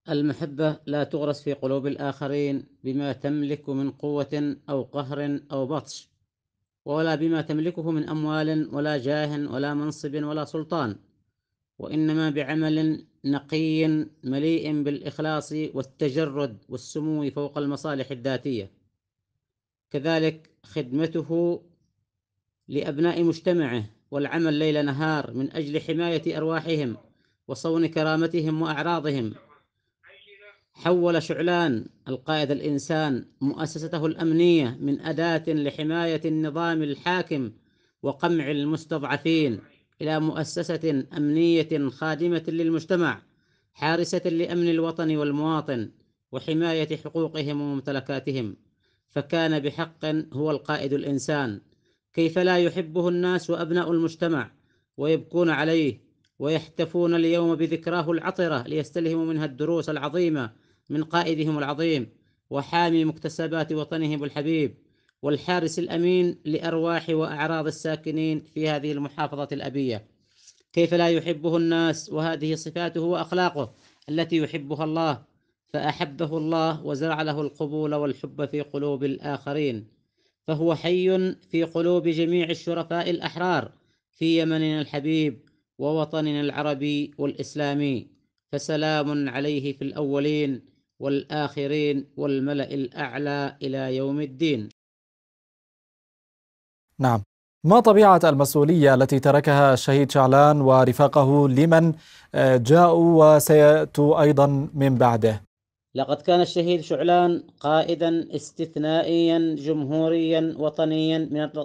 المحبة لا تغرس في قلوب الآخرين بما تملك من قوة أو قهر أو بطش ولا بما تملكه من أموال ولا جاه ولا منصب ولا سلطان وإنما بعمل نقي مليء بالإخلاص والتجرد والسمو فوق المصالح الذاتية كذلك خدمته لأبناء مجتمعه والعمل ليل نهار من أجل حماية أرواحهم وصون كرامتهم وأعراضهم حول شعلان القائد الإنسان مؤسسته الأمنية من أداة لحماية النظام الحاكم وقمع المستضعفين إلى مؤسسة أمنية خادمة للمجتمع حارسة لأمن الوطن والمواطن وحماية حقوقهم وممتلكاتهم فكان بحق هو القائد الإنسان كيف لا يحبه الناس وأبناء المجتمع ويبكون عليه ويحتفون اليوم بذكراه العطرة ليستلهموا منها الدروس العظيمة من قائدهم العظيم وحامي مكتسبات وطنهم الحبيب والحارس الأمين لأرواح وأعراض الساكنين في هذه المحافظة الأبية كيف لا يحبه الناس وهذه صفاته وأخلاقه التي يحبها الله فأحبه الله وزرع له القبول والحب في قلوب الآخرين فهو حي في قلوب جميع الشرفاء الأحرار في يمننا الحبيب ووطننا العربي والإسلامي فسلام عليه في الأولين والآخرين والملأ الأعلى إلى يوم الدين نعم ما طبيعة المسؤولية التي تركها الشهيد شعلان ورفاقه لمن آه، جاءوا وسيأتوا أيضا من بعده لقد كان الشهيد شعلان قائدا استثنائيا جمهوريا وطنيا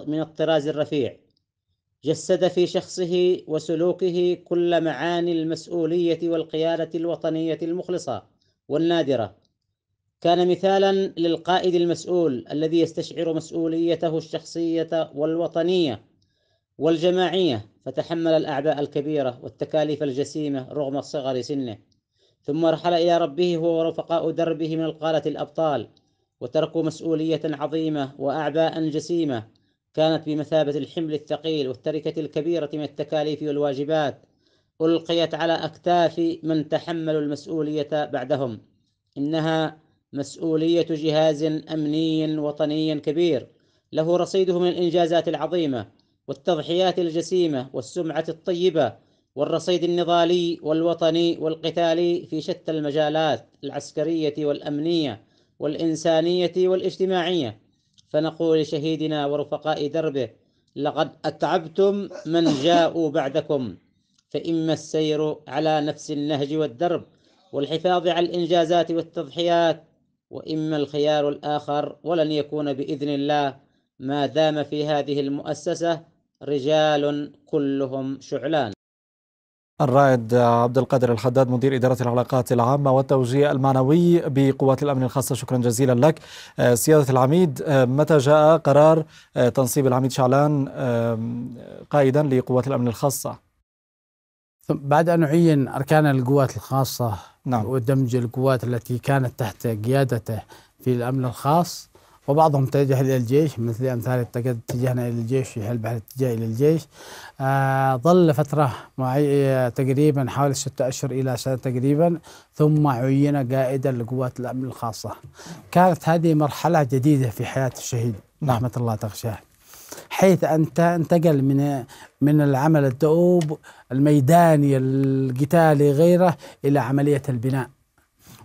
من الطراز الرفيع جسد في شخصه وسلوكه كل معاني المسؤولية والقيادة الوطنية المخلصة والنادرة كان مثالا للقائد المسؤول الذي يستشعر مسؤوليته الشخصيه والوطنيه والجماعيه فتحمل الاعباء الكبيره والتكاليف الجسيمه رغم صغر سنه ثم رحل الى ربه هو ورفقاء دربه من القالة الابطال وتركوا مسؤوليه عظيمه واعباء جسيمه كانت بمثابه الحمل الثقيل والتركه الكبيره من التكاليف والواجبات القيت على اكتاف من تحملوا المسؤوليه بعدهم انها مسؤولية جهاز أمني وطني كبير له رصيده من الإنجازات العظيمة والتضحيات الجسيمة والسمعة الطيبة والرصيد النضالي والوطني والقتالي في شتى المجالات العسكرية والأمنية والإنسانية والاجتماعية فنقول لشهيدنا ورفقاء دربه لقد أتعبتم من جاءوا بعدكم فإما السير على نفس النهج والدرب والحفاظ على الإنجازات والتضحيات وإما الخيار الآخر ولن يكون بإذن الله ما دام في هذه المؤسسة رجال كلهم شعلان الرائد عبد القادر الحداد مدير إدارة العلاقات العامة والتوجيه المعنوي بقوات الأمن الخاصة شكرا جزيلا لك آه، سيادة العميد آه، متى جاء قرار آه، تنصيب العميد شعلان قائدا لقوات الأمن الخاصة؟ بعد أن عين أركان القوات الخاصة نعم. ودمج القوات التي كانت تحت قيادته في الأمن الخاص وبعضهم اتجه إلى الجيش مثل أمثال اتجهنا إلى الجيش في هلبة الاتجاه إلى الجيش آه ظل فترة آه، تقريبا حوالي ستة أشهر إلى سنة تقريبا ثم عين قائدا لقوات الأمن الخاصة كانت هذه مرحلة جديدة في حياة الشهيد نعم. رحمة الله تغشاه حيث أنت انتقل من من العمل الدؤوب الميداني القتالي غيره إلى عملية البناء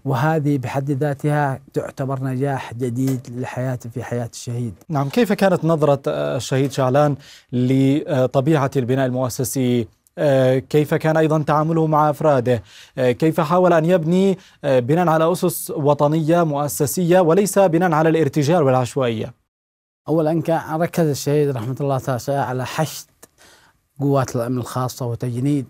وهذه بحد ذاتها تعتبر نجاح جديد للحياة في حياة الشهيد نعم كيف كانت نظرة آه، الشهيد شعلان لطبيعة البناء المؤسسي آه، كيف كان ايضا تعامله مع افراده آه، كيف حاول ان يبني بناء على اسس وطنيه مؤسسيه وليس بناء على الارتجال والعشوائيه اولا ركز الشهيد رحمه الله تعالى على حشد قوات الامن الخاصه وتجنيد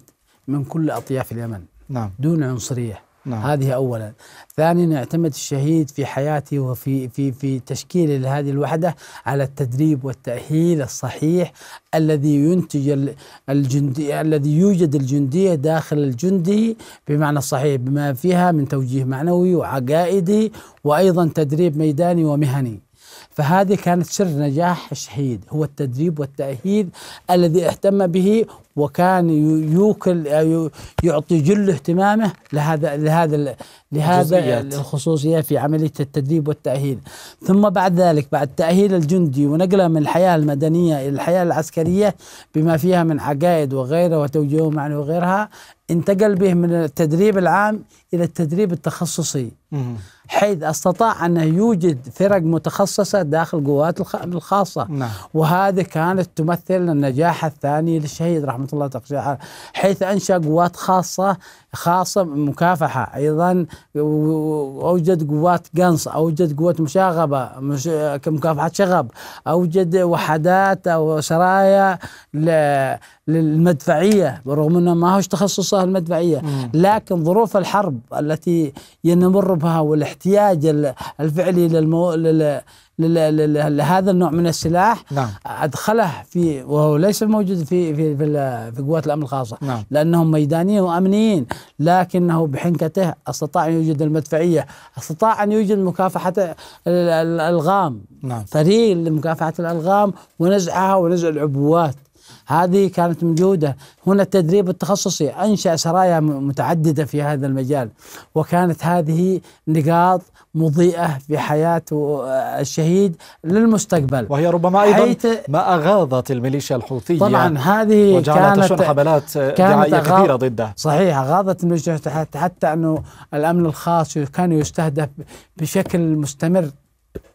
من كل اطياف اليمن نعم دون عنصريه نعم. هذه اولا ثانيا اعتمد الشهيد في حياته وفي في في تشكيل لهذه الوحده على التدريب والتاهيل الصحيح الذي ينتج الجندي الذي يوجد الجنديه داخل الجندي بمعنى الصحيح بما فيها من توجيه معنوي وعقائدي وايضا تدريب ميداني ومهني فهذه كانت سر نجاح الشهيد هو التدريب والتأهيل الذي اهتم به وكان يوكل يعطي جل اهتمامه لهذا لهذا لهذا الخصوصيه في عمليه التدريب والتاهيل ثم بعد ذلك بعد تاهيل الجندي ونقله من الحياه المدنيه الى الحياه العسكريه بما فيها من عقائد وغيره وتوجيه معنوي وغيرها انتقل به من التدريب العام الى التدريب التخصصي حيث استطاع ان يوجد فرق متخصصه داخل القوات الخاصه نعم. وهذا كانت تمثل النجاح الثاني للشهيد رحمه الله تقصي حيث انشا قوات خاصه خاصة مكافحة أيضا أوجد قوات قنص أوجد قوات مشاغبة كمكافحة شغب أوجد وحدات أو سرايا للمدفعية برغم أنه ما هوش تخصصها المدفعية لكن ظروف الحرب التي نمر بها والاحتياج الفعلي للمو... لهذا النوع من السلاح نعم. ادخله في وهو ليس موجود في في في, في قوات الامن الخاصه نعم. لانهم ميدانيين وامنيين لكنه بحنكته استطاع ان يوجد المدفعيه استطاع ان يوجد مكافحه الالغام نعم. فريق لمكافحه الالغام ونزعها ونزع العبوات هذه كانت موجودة هنا التدريب التخصصي أنشأ سرايا متعددة في هذا المجال وكانت هذه نقاط مضيئة في حياة الشهيد للمستقبل وهي ربما أيضا ما اغاظت الميليشيا الحوثية طبعا هذه وجعلت كانت حملات دعائية كبيره ضده صحيح اغاظت الميليشيا حتى أنه الأمن الخاص كان يستهدف بشكل مستمر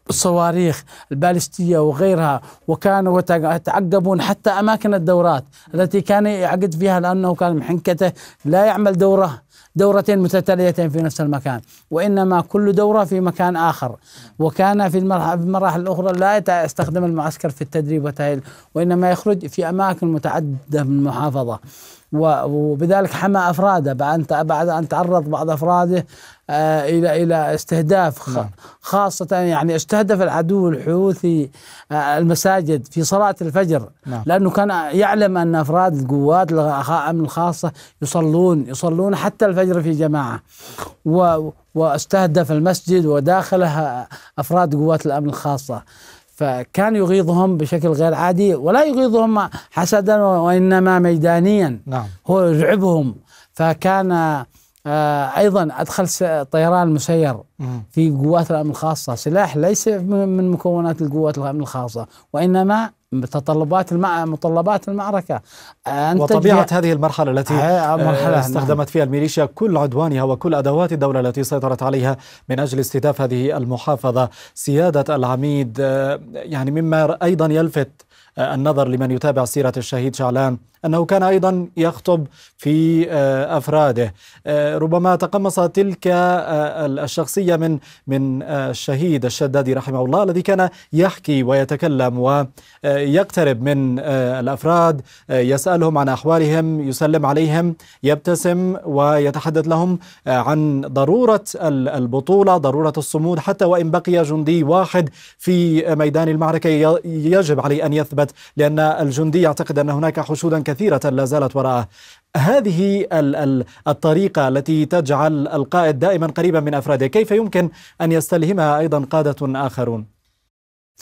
بالصواريخ البالستية وغيرها وكانوا يتعقبون حتى أماكن الدورات التي كان يعقد فيها لأنه كان محنكته لا يعمل دورة دورتين متتاليتين في نفس المكان وإنما كل دورة في مكان آخر وكان في المراحل الأخرى لا يستخدم المعسكر في التدريب والتأهيل وإنما يخرج في أماكن متعددة من المحافظة وبذلك حمى أفراده بعد أن تعرض بعض أفراده آه، الى الى استهداف نعم. خاصه يعني استهدف العدو الحوثي آه، المساجد في صلاه الفجر نعم. لانه كان يعلم ان افراد القوات الامن الخاصه يصلون يصلون حتى الفجر في جماعه واستهدف المسجد وداخله افراد قوات الامن الخاصه فكان يغيظهم بشكل غير عادي ولا يغيظهم حسدا وانما ميدانيا نعم. هو يرعبهم فكان آه، ايضا ادخل الطيران المسير في قوات الامن الخاصه سلاح ليس من مكونات القوات الامن الخاصه وانما متطلبات المع... متطلبات المعركه آه، أنت وطبيعه هذه المرحله التي آه، مرحلة نعم. استخدمت نعم. فيها الميليشيا كل عدوانها وكل ادوات الدوله التي سيطرت عليها من اجل استهداف هذه المحافظه سياده العميد يعني مما ايضا يلفت النظر لمن يتابع سيره الشهيد شعلان أنه كان أيضا يخطب في آه، أفراده آه، ربما تقمص تلك آه، الشخصية من من الشهيد الشدادي رحمه الله الذي كان يحكي ويتكلم ويقترب من الأفراد يسألهم عن أحوالهم يسلم عليهم يبتسم ويتحدث لهم عن ضرورة البطولة ضرورة الصمود حتى وإن بقي جندي واحد في ميدان المعركة يجب عليه أن يثبت لأن الجندي يعتقد أن هناك حشودا كثيرة لا زالت وراءه هذه الطريقة التي تجعل القائد دائما قريبا من أفراده كيف يمكن أن يستلهمها أيضا قادة آخرون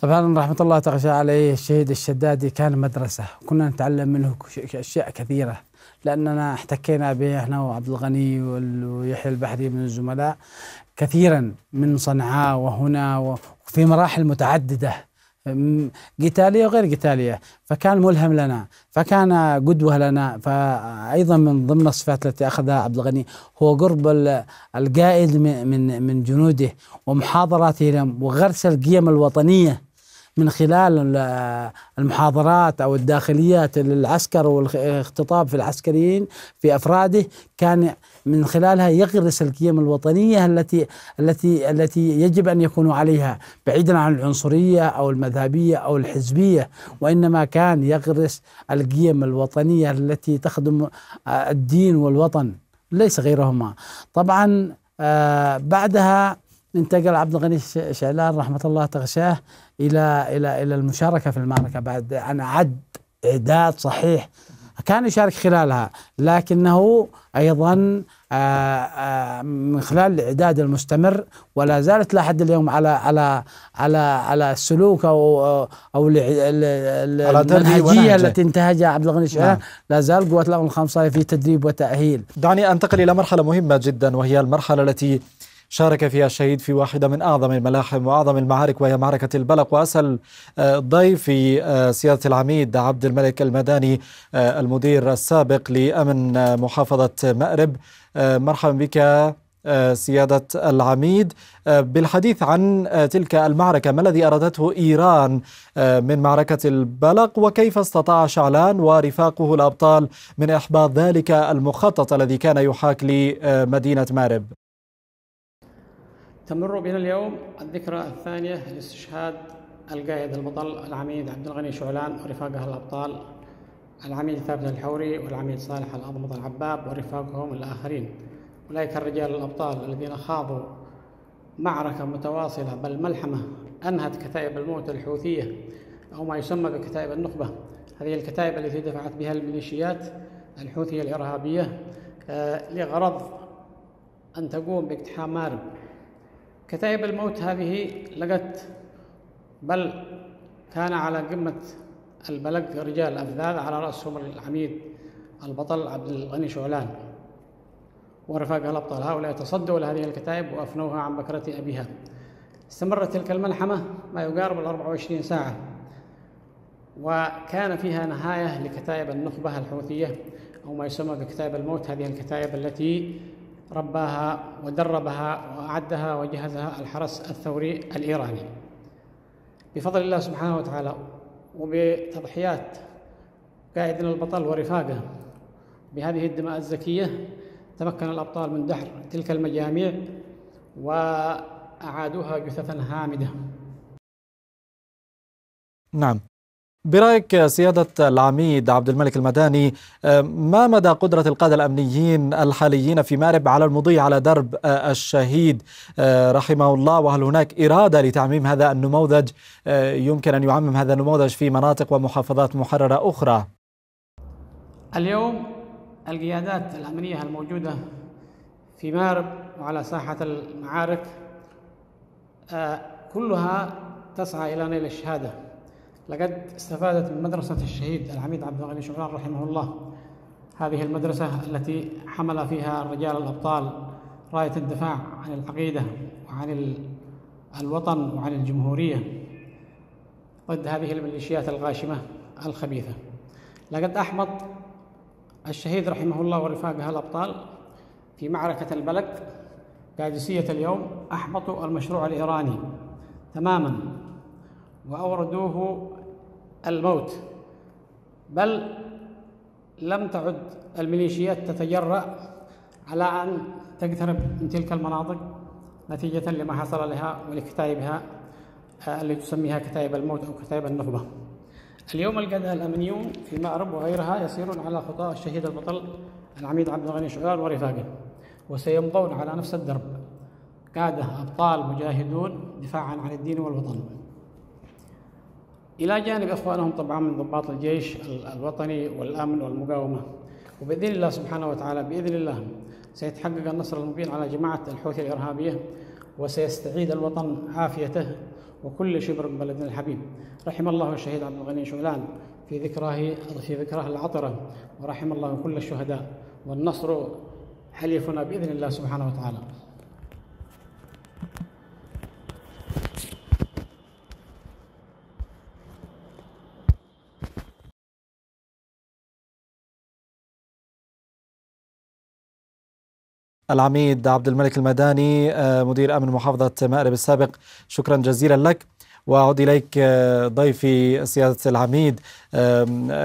طبعا رحمة الله تعالى عليه الشهيد الشدادي كان مدرسة كنا نتعلم منه أشياء كثيرة لأننا احتكينا به احنا وعبد الغني ويحيى البحري من الزملاء كثيرا من صنعاء وهنا وفي مراحل متعددة قتاليه وغير قتاليه فكان ملهم لنا فكان قدوه لنا فايضا من ضمن الصفات التي اخذها عبد الغني هو قرب القائد من من جنوده ومحاضراته لهم وغرس القيم الوطنيه من خلال المحاضرات او الداخليات للعسكر والاختطاب في العسكريين في افراده كان من خلالها يغرس القيم الوطنيه التي التي التي يجب ان يكونوا عليها بعيدا عن العنصريه او المذهبيه او الحزبيه وانما كان يغرس القيم الوطنيه التي تخدم آه، الدين والوطن ليس غيرهما طبعا آه، بعدها انتقل عبد الغني شعلان رحمه الله تغشاه الى الى الى المشاركه في المعركه بعد عن عد اعداد صحيح كان يشارك خلالها لكنه ايضا آه، آه، من خلال الاعداد المستمر ولا زالت لحد اليوم على على على على السلوك او او المنهجيه التي انتهجها عبد الغني الشهراني نعم. لا زال قوات الامن الخمسه في تدريب وتاهيل دعني انتقل الى مرحله مهمه جدا وهي المرحله التي شارك فيها الشهيد في واحدة من أعظم الملاحم وأعظم المعارك وهي معركة البلق وأسأل آه، ضيفي سيادة العميد عبد الملك المداني المدير السابق لأمن محافظة مأرب آه، مرحبا بك آه، سيادة العميد آه، بالحديث عن تلك المعركة ما الذي أرادته إيران من معركة البلق وكيف استطاع شعلان ورفاقه الأبطال من إحباط ذلك المخطط الذي كان يحاك لمدينة مارب تمر بنا اليوم الذكرى الثانية لاستشهاد القائد المضل العميد عبد الغني شعلان ورفاقه الأبطال العميد ثابت الحوري والعميد صالح الأضمط العباب ورفاقهم الآخرين أولئك الرجال الأبطال الذين خاضوا معركة متواصلة بل ملحمة أنهت كتائب الموت الحوثية أو ما يسمى بكتائب النخبة هذه الكتائب التي دفعت بها الميليشيات الحوثية الإرهابية آه، لغرض أن تقوم باقتحام مارب كتائب الموت هذه لقت بل كان على قمة الملك رجال الأفذاذ على رأسهم العميد البطل عبد الغني شعلان ورفاق الأبطال هؤلاء تصدوا لهذه الكتائب وأفنوها عن بكرة أبيها استمرت تلك الملحمة ما يقارب ال 24 ساعة وكان فيها نهاية لكتائب النخبة الحوثية أو ما يسمى بكتائب الموت هذه الكتائب التي رباها ودربها وأعدها وجهزها الحرس الثوري الإيراني بفضل الله سبحانه وتعالى وبتضحيات قائدنا البطل ورفاقه بهذه الدماء الزكية تمكن الأبطال من دحر تلك المجاميع وأعادوها جثثا هامدة نعم برأيك سيادة العميد عبد الملك المداني ما مدى قدرة القادة الأمنيين الحاليين في مأرب على المضي على درب الشهيد رحمه الله وهل هناك إرادة لتعميم هذا النموذج يمكن أن يعمم هذا النموذج في مناطق ومحافظات محررة أخرى اليوم القيادات الأمنية الموجودة في مأرب وعلى ساحة المعارك آه، كلها تسعى إلى نيل الشهادة لقد استفادت من مدرسة الشهيد العميد عبد الغني شعران رحمه الله هذه المدرسة التي حمل فيها الرجال الأبطال راية الدفاع عن العقيدة وعن الوطن وعن الجمهورية ضد هذه الميليشيات الغاشمة الخبيثة لقد أحبط الشهيد رحمه الله ورفاقها الأبطال في معركة البلد قادسية اليوم أحبطوا المشروع الإيراني تماما وأوردوه الموت بل لم تعد الميليشيات تتجرأ على أن تقترب من تلك المناطق نتيجة لما حصل لها ولكتائبها اللي آه، تسميها كتائب الموت أو كتائب النخبة اليوم القادة الأمنيون في مأرب وغيرها يسيرون على خطى الشهيد البطل العميد عبد الغني شعلان ورفاقه وسيمضون على نفس الدرب قادة أبطال مجاهدون دفاعا عن الدين والوطن إلى جانب إخوانهم طبعا من ضباط الجيش الوطني والأمن والمقاومة وبإذن الله سبحانه وتعالى بإذن الله سيتحقق النصر المبين على جماعة الحوثي الإرهابية وسيستعيد الوطن عافيته وكل شبر بلدنا الحبيب رحم الله الشهيد عبد الغني شعلان في ذكراه في ذكراه العطرة ورحم الله كل الشهداء والنصر حليفنا بإذن الله سبحانه وتعالى العميد عبد الملك المداني آه، مدير أمن محافظة مأرب السابق شكرا جزيلا لك وأعود إليك آه، ضيفي سيادة العميد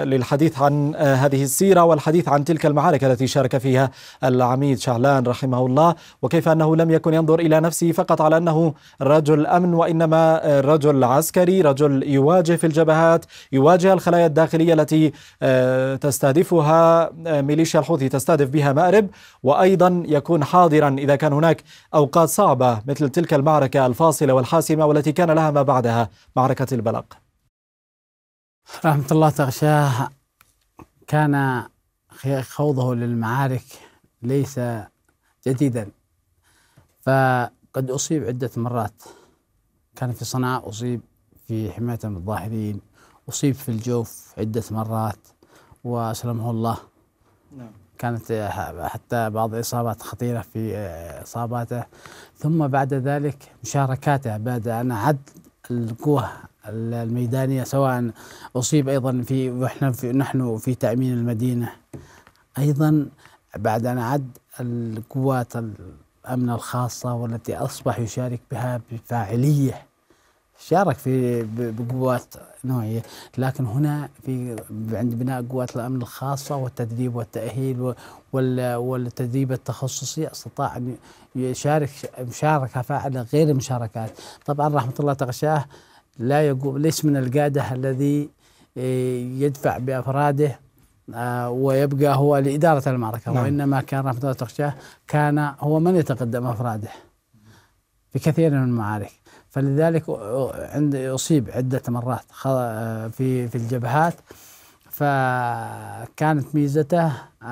للحديث عن آه، هذه السيرة والحديث عن تلك المعارك التي شارك فيها العميد شعلان رحمه الله وكيف أنه لم يكن ينظر إلى نفسه فقط على أنه رجل أمن وإنما آه، رجل عسكري رجل يواجه في الجبهات يواجه الخلايا الداخلية التي تستهدفها ميليشيا الحوثي تستهدف بها مأرب وأيضا يكون حاضرا إذا كان هناك أوقات صعبة مثل تلك المعركة الفاصلة والحاسمة والتي كان لها ما بعدها بعدها معركة البلق رحمة الله تغشاه كان خوضه للمعارك ليس جديدا فقد أصيب عدة مرات كان في صنعاء أصيب في حماية المتظاهرين الظاهرين أصيب في الجوف عدة مرات وأسلمه الله نعم. كانت حتى بعض الإصابات خطيرة في إصاباته ثم بعد ذلك مشاركاته بعد أن عد القوة الميدانية سواء أصيب أيضا في وإحنا في نحن في تأمين المدينة أيضا بعد أن عد القوات الأمن الخاصة والتي أصبح يشارك بها بفاعلية شارك في بقوات نوعية لكن هنا في عند بناء قوات الأمن الخاصة والتدريب والتأهيل والتدريب التخصصي استطاع أن يشارك مشاركه فاعله غير المشاركات طبعا رحمه الله تغشاه لا يقوم ليس من القاده الذي إيه، يدفع بافراده آه، ويبقى هو لاداره المعركه نعم. وانما كان رحمه الله تغشاه كان هو من يتقدم افراده في كثير من المعارك فلذلك عند اصيب عده مرات آه، في في الجبهات فكانت ميزته آه،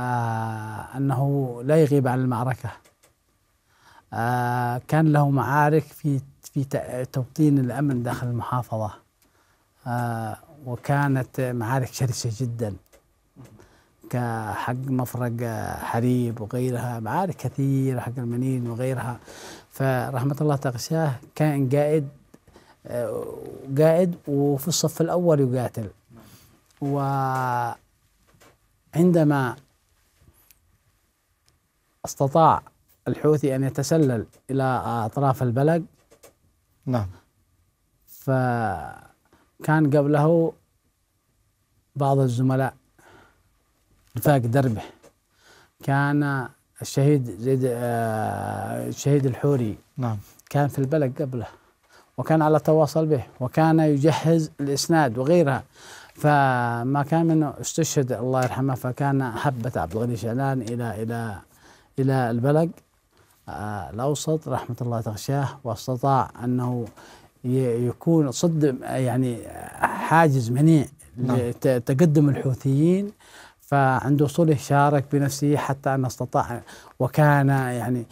انه لا يغيب عن المعركه آه، كان له معارك في في توطين الامن داخل المحافظه آه، وكانت معارك شرسه جدا كحق مفرق حريب وغيرها معارك كثيرة حق المنين وغيرها فرحمة الله تغشاه كان قائد آه، قائد وفي الصف الأول يقاتل وعندما استطاع الحوثي أن يتسلل إلى أطراف البلد نعم فكان قبله بعض الزملاء رفاق دربه كان الشهيد زيد آه، الشهيد الحوري نعم كان في البلد قبله وكان على تواصل به وكان يجهز الاسناد وغيرها فما كان منه استشهد الله يرحمه فكان حبة عبد الغني شعلان الى الى الى البلد الأوسط رحمة الله تغشاه واستطاع أنه يكون صد يعني حاجز منيع نعم. لتقدم الحوثيين فعند وصوله شارك بنفسه حتى أن استطاع وكان يعني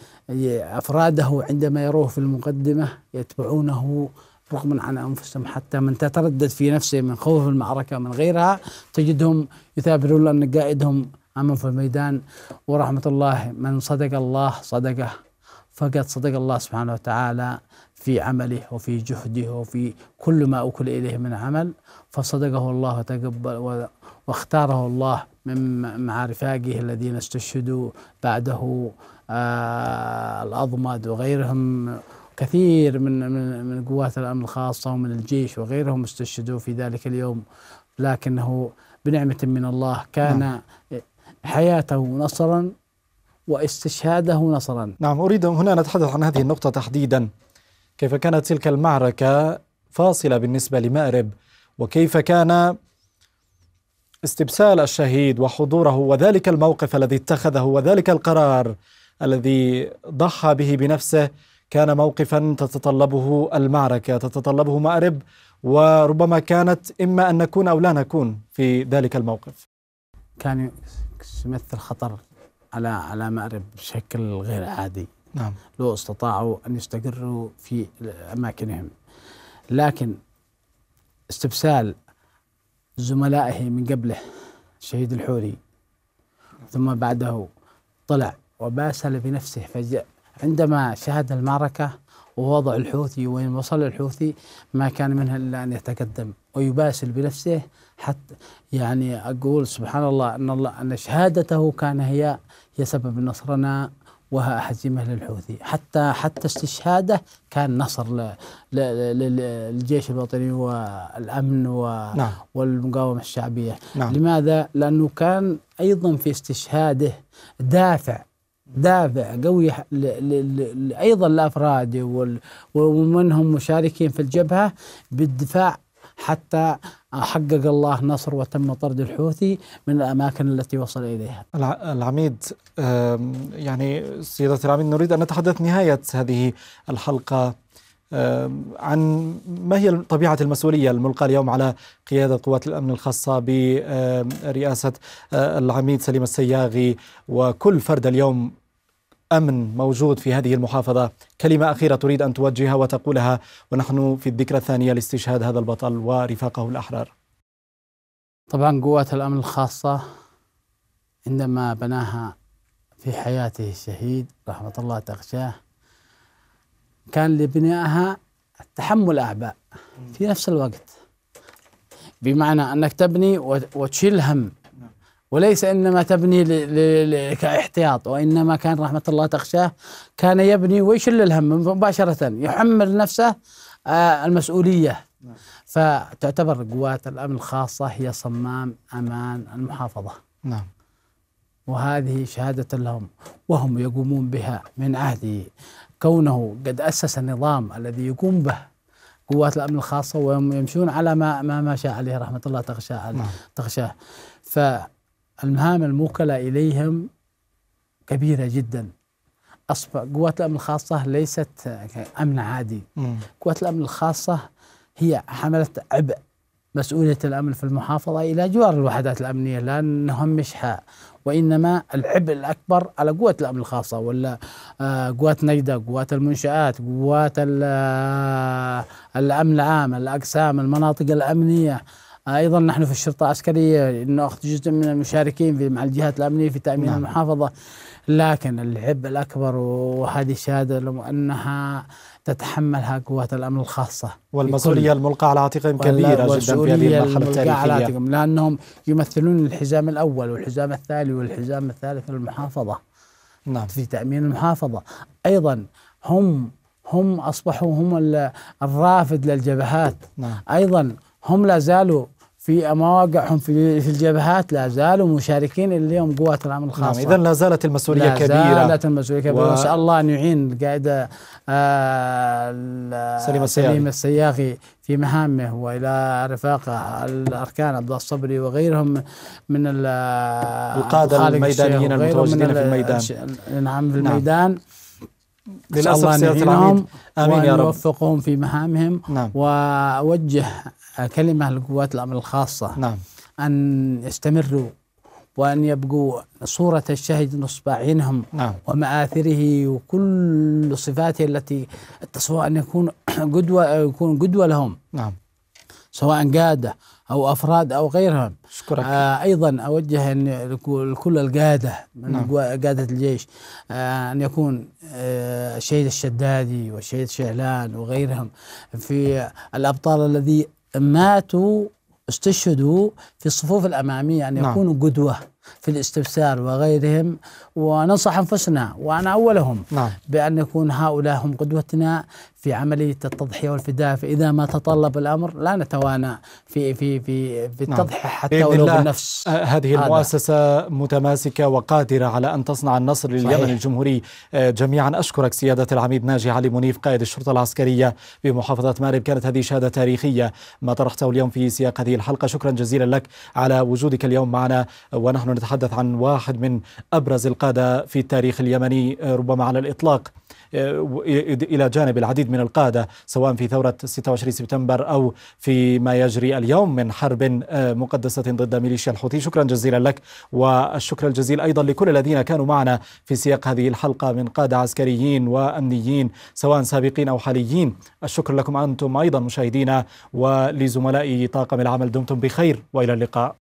أفراده عندما يروه في المقدمة يتبعونه رغم عن انفسهم حتى من تتردد في نفسه من خوف المعركه من غيرها تجدهم يثابرون ان قائدهم أما في الميدان ورحمة الله من صدق الله صدقه فقد صدق الله سبحانه وتعالى في عمله وفي جهده وفي كل ما أكل إليه من عمل فصدقه الله وتقبل واختاره الله من مع رفاقه الذين استشهدوا بعده آه الأضمد وغيرهم كثير من من من قوات الامن الخاصه ومن الجيش وغيرهم استشهدوا في ذلك اليوم لكنه بنعمه من الله كان نعم. حياته نصرا واستشهاده نصرا نعم أريد هنا نتحدث عن هذه النقطة تحديدا كيف كانت تلك المعركة فاصلة بالنسبة لمأرب وكيف كان استبسال الشهيد وحضوره وذلك الموقف الذي اتخذه وذلك القرار الذي ضحى به بنفسه كان موقفا تتطلبه المعركة تتطلبه مأرب وربما كانت إما أن نكون أو لا نكون في ذلك الموقف كان يمثل خطر على على مأرب بشكل غير عادي نعم لو استطاعوا أن يستقروا في أماكنهم لكن استبسال زملائه من قبله الشهيد الحوري ثم بعده طلع وباسل بنفسه فجأة عندما شهد المعركة ووضع الحوثي وين وصل الحوثي ما كان منه إلا أن يتقدم ويباسل بنفسه حتى يعني أقول سبحان الله أن الله أن شهادته كان هي هي سبب نصرنا وهزيمة للحوثي حتى حتى استشهاده كان نصر للجيش الوطني والأمن نعم. والمقاومة الشعبية نعم. لماذا؟ لأنه كان أيضا في استشهاده دافع دافع قوي ايضا الافراد ومن هم مشاركين في الجبهه بالدفاع حتى حقق الله نصر وتم طرد الحوثي من الأماكن التي وصل إليها العميد يعني سيدة العميد نريد أن نتحدث نهاية هذه الحلقة عن ما هي طبيعة المسؤولية الملقاة اليوم على قيادة قوات الأمن الخاصة برئاسة آه، العميد سليم السياغي وكل فرد اليوم امن موجود في هذه المحافظه كلمه اخيره تريد ان توجهها وتقولها ونحن في الذكرى الثانيه لاستشهاد هذا البطل ورفاقه الاحرار طبعا قوات الامن الخاصه عندما بناها في حياته الشهيد رحمه الله تغشاه كان لبنائها تحمل اعباء في نفس الوقت بمعنى انك تبني وتشيل هم وليس انما تبني كاحتياط وانما كان رحمه الله تخشاه كان يبني ويشل الهم مباشره يحمل نفسه آه، المسؤوليه نعم. فتعتبر قوات الامن الخاصه هي صمام امان المحافظه نعم وهذه شهاده لهم وهم يقومون بها من عهده كونه قد اسس النظام الذي يقوم به قوات الامن الخاصه ويمشون على ما ما, ما شاء عليه رحمه الله تغشاه نعم. تغشاه ف المهام الموكلة إليهم كبيرة جدا أصبح قوات الأمن الخاصة ليست أمن عادي مم. قوات الأمن الخاصة هي حملت عبء مسؤولية الأمن في المحافظة إلى جوار الوحدات الأمنية لا نهمشها وإنما العبء الأكبر على قوات الأمن الخاصة ولا آه، قوات نجدة قوات المنشآت قوات آه، الأمن العام الأقسام المناطق الأمنية ايضا نحن في الشرطه العسكريه ناخذ جزء من المشاركين في مع الجهات الامنيه في تامين نعم. المحافظه لكن العبء الاكبر وهذه الشهاده انها تتحملها قوات الامن الخاصه والمسؤوليه الملقاه على عاتقهم كبيره جدا في هذه المرحله التاريخيه على عاتقهم لانهم يمثلون الحزام الاول والحزام الثاني والحزام الثالث للمحافظه نعم في تامين المحافظه ايضا هم هم اصبحوا هم الرافد للجبهات نعم. ايضا هم لا زالوا في مواقعهم في في الجبهات لا زالوا مشاركين اليوم قوات الامن نعم، الخاصه نعم اذا لا زالت المسؤوليه لا كبيره لا زالت المسؤوليه كبيره وان شاء الله ان يعين القائده آه، سليم السياغي سليم السياغي في مهامه والى رفاقه الاركان عبد الصبري وغيرهم من القاده الميدانيين المتواجدين في الميدان نعم في نعم. الميدان نعم. للاسف سياده العميد امين يا رب يوفقهم في مهامهم نعم. واوجه كلمة لقوات الأمن الخاصة نعم أن يستمروا وأن يبقوا صورة الشهد نصب عينهم نعم. ومآثره وكل صفاته التي سواء أن يكون قدوة يكون قدوة لهم نعم. سواء قادة أو أفراد أو غيرهم شكرك. آه أيضا أوجه أن لكل القادة من نعم. قادة الجيش آه أن يكون آه الشهيد الشدادي والشهيد شعلان وغيرهم في الأبطال الذي ماتوا استشهدوا في الصفوف الاماميه ان يعني نعم. يكونوا قدوه في الاستفسار وغيرهم وننصح أنفسنا وأنا أولهم نعم. بأن يكون هؤلاء هم قدوتنا في عملية التضحية والفداء فإذا ما تطلب الأمر لا نتوانى في في في في نعم. التضحية نعم. حتى ولو بالنفس هذه هذا. المؤسسة متماسكة وقادرة على أن تصنع النصر لليمن الجمهوري آه، جميعا أشكرك سيادة العميد ناجي علي منيف قائد الشرطة العسكرية بمحافظة مأرب كانت هذه شهادة تاريخية ما طرحته اليوم في سياق هذه الحلقة شكرا جزيلا لك على وجودك اليوم معنا ونحن نتحدث عن واحد من أبرز القادة في التاريخ اليمني آه، ربما على الإطلاق آه، إلى جانب العديد من القادة سواء في ثورة 26 سبتمبر أو في ما يجري اليوم من حرب آه، مقدسة ضد ميليشيا الحوثي شكرا جزيلا لك والشكر الجزيل أيضا لكل الذين كانوا معنا في سياق هذه الحلقة من قادة عسكريين وأمنيين سواء سابقين أو حاليين الشكر لكم أنتم أيضا مشاهدينا ولزملائي طاقم العمل دمتم بخير وإلى اللقاء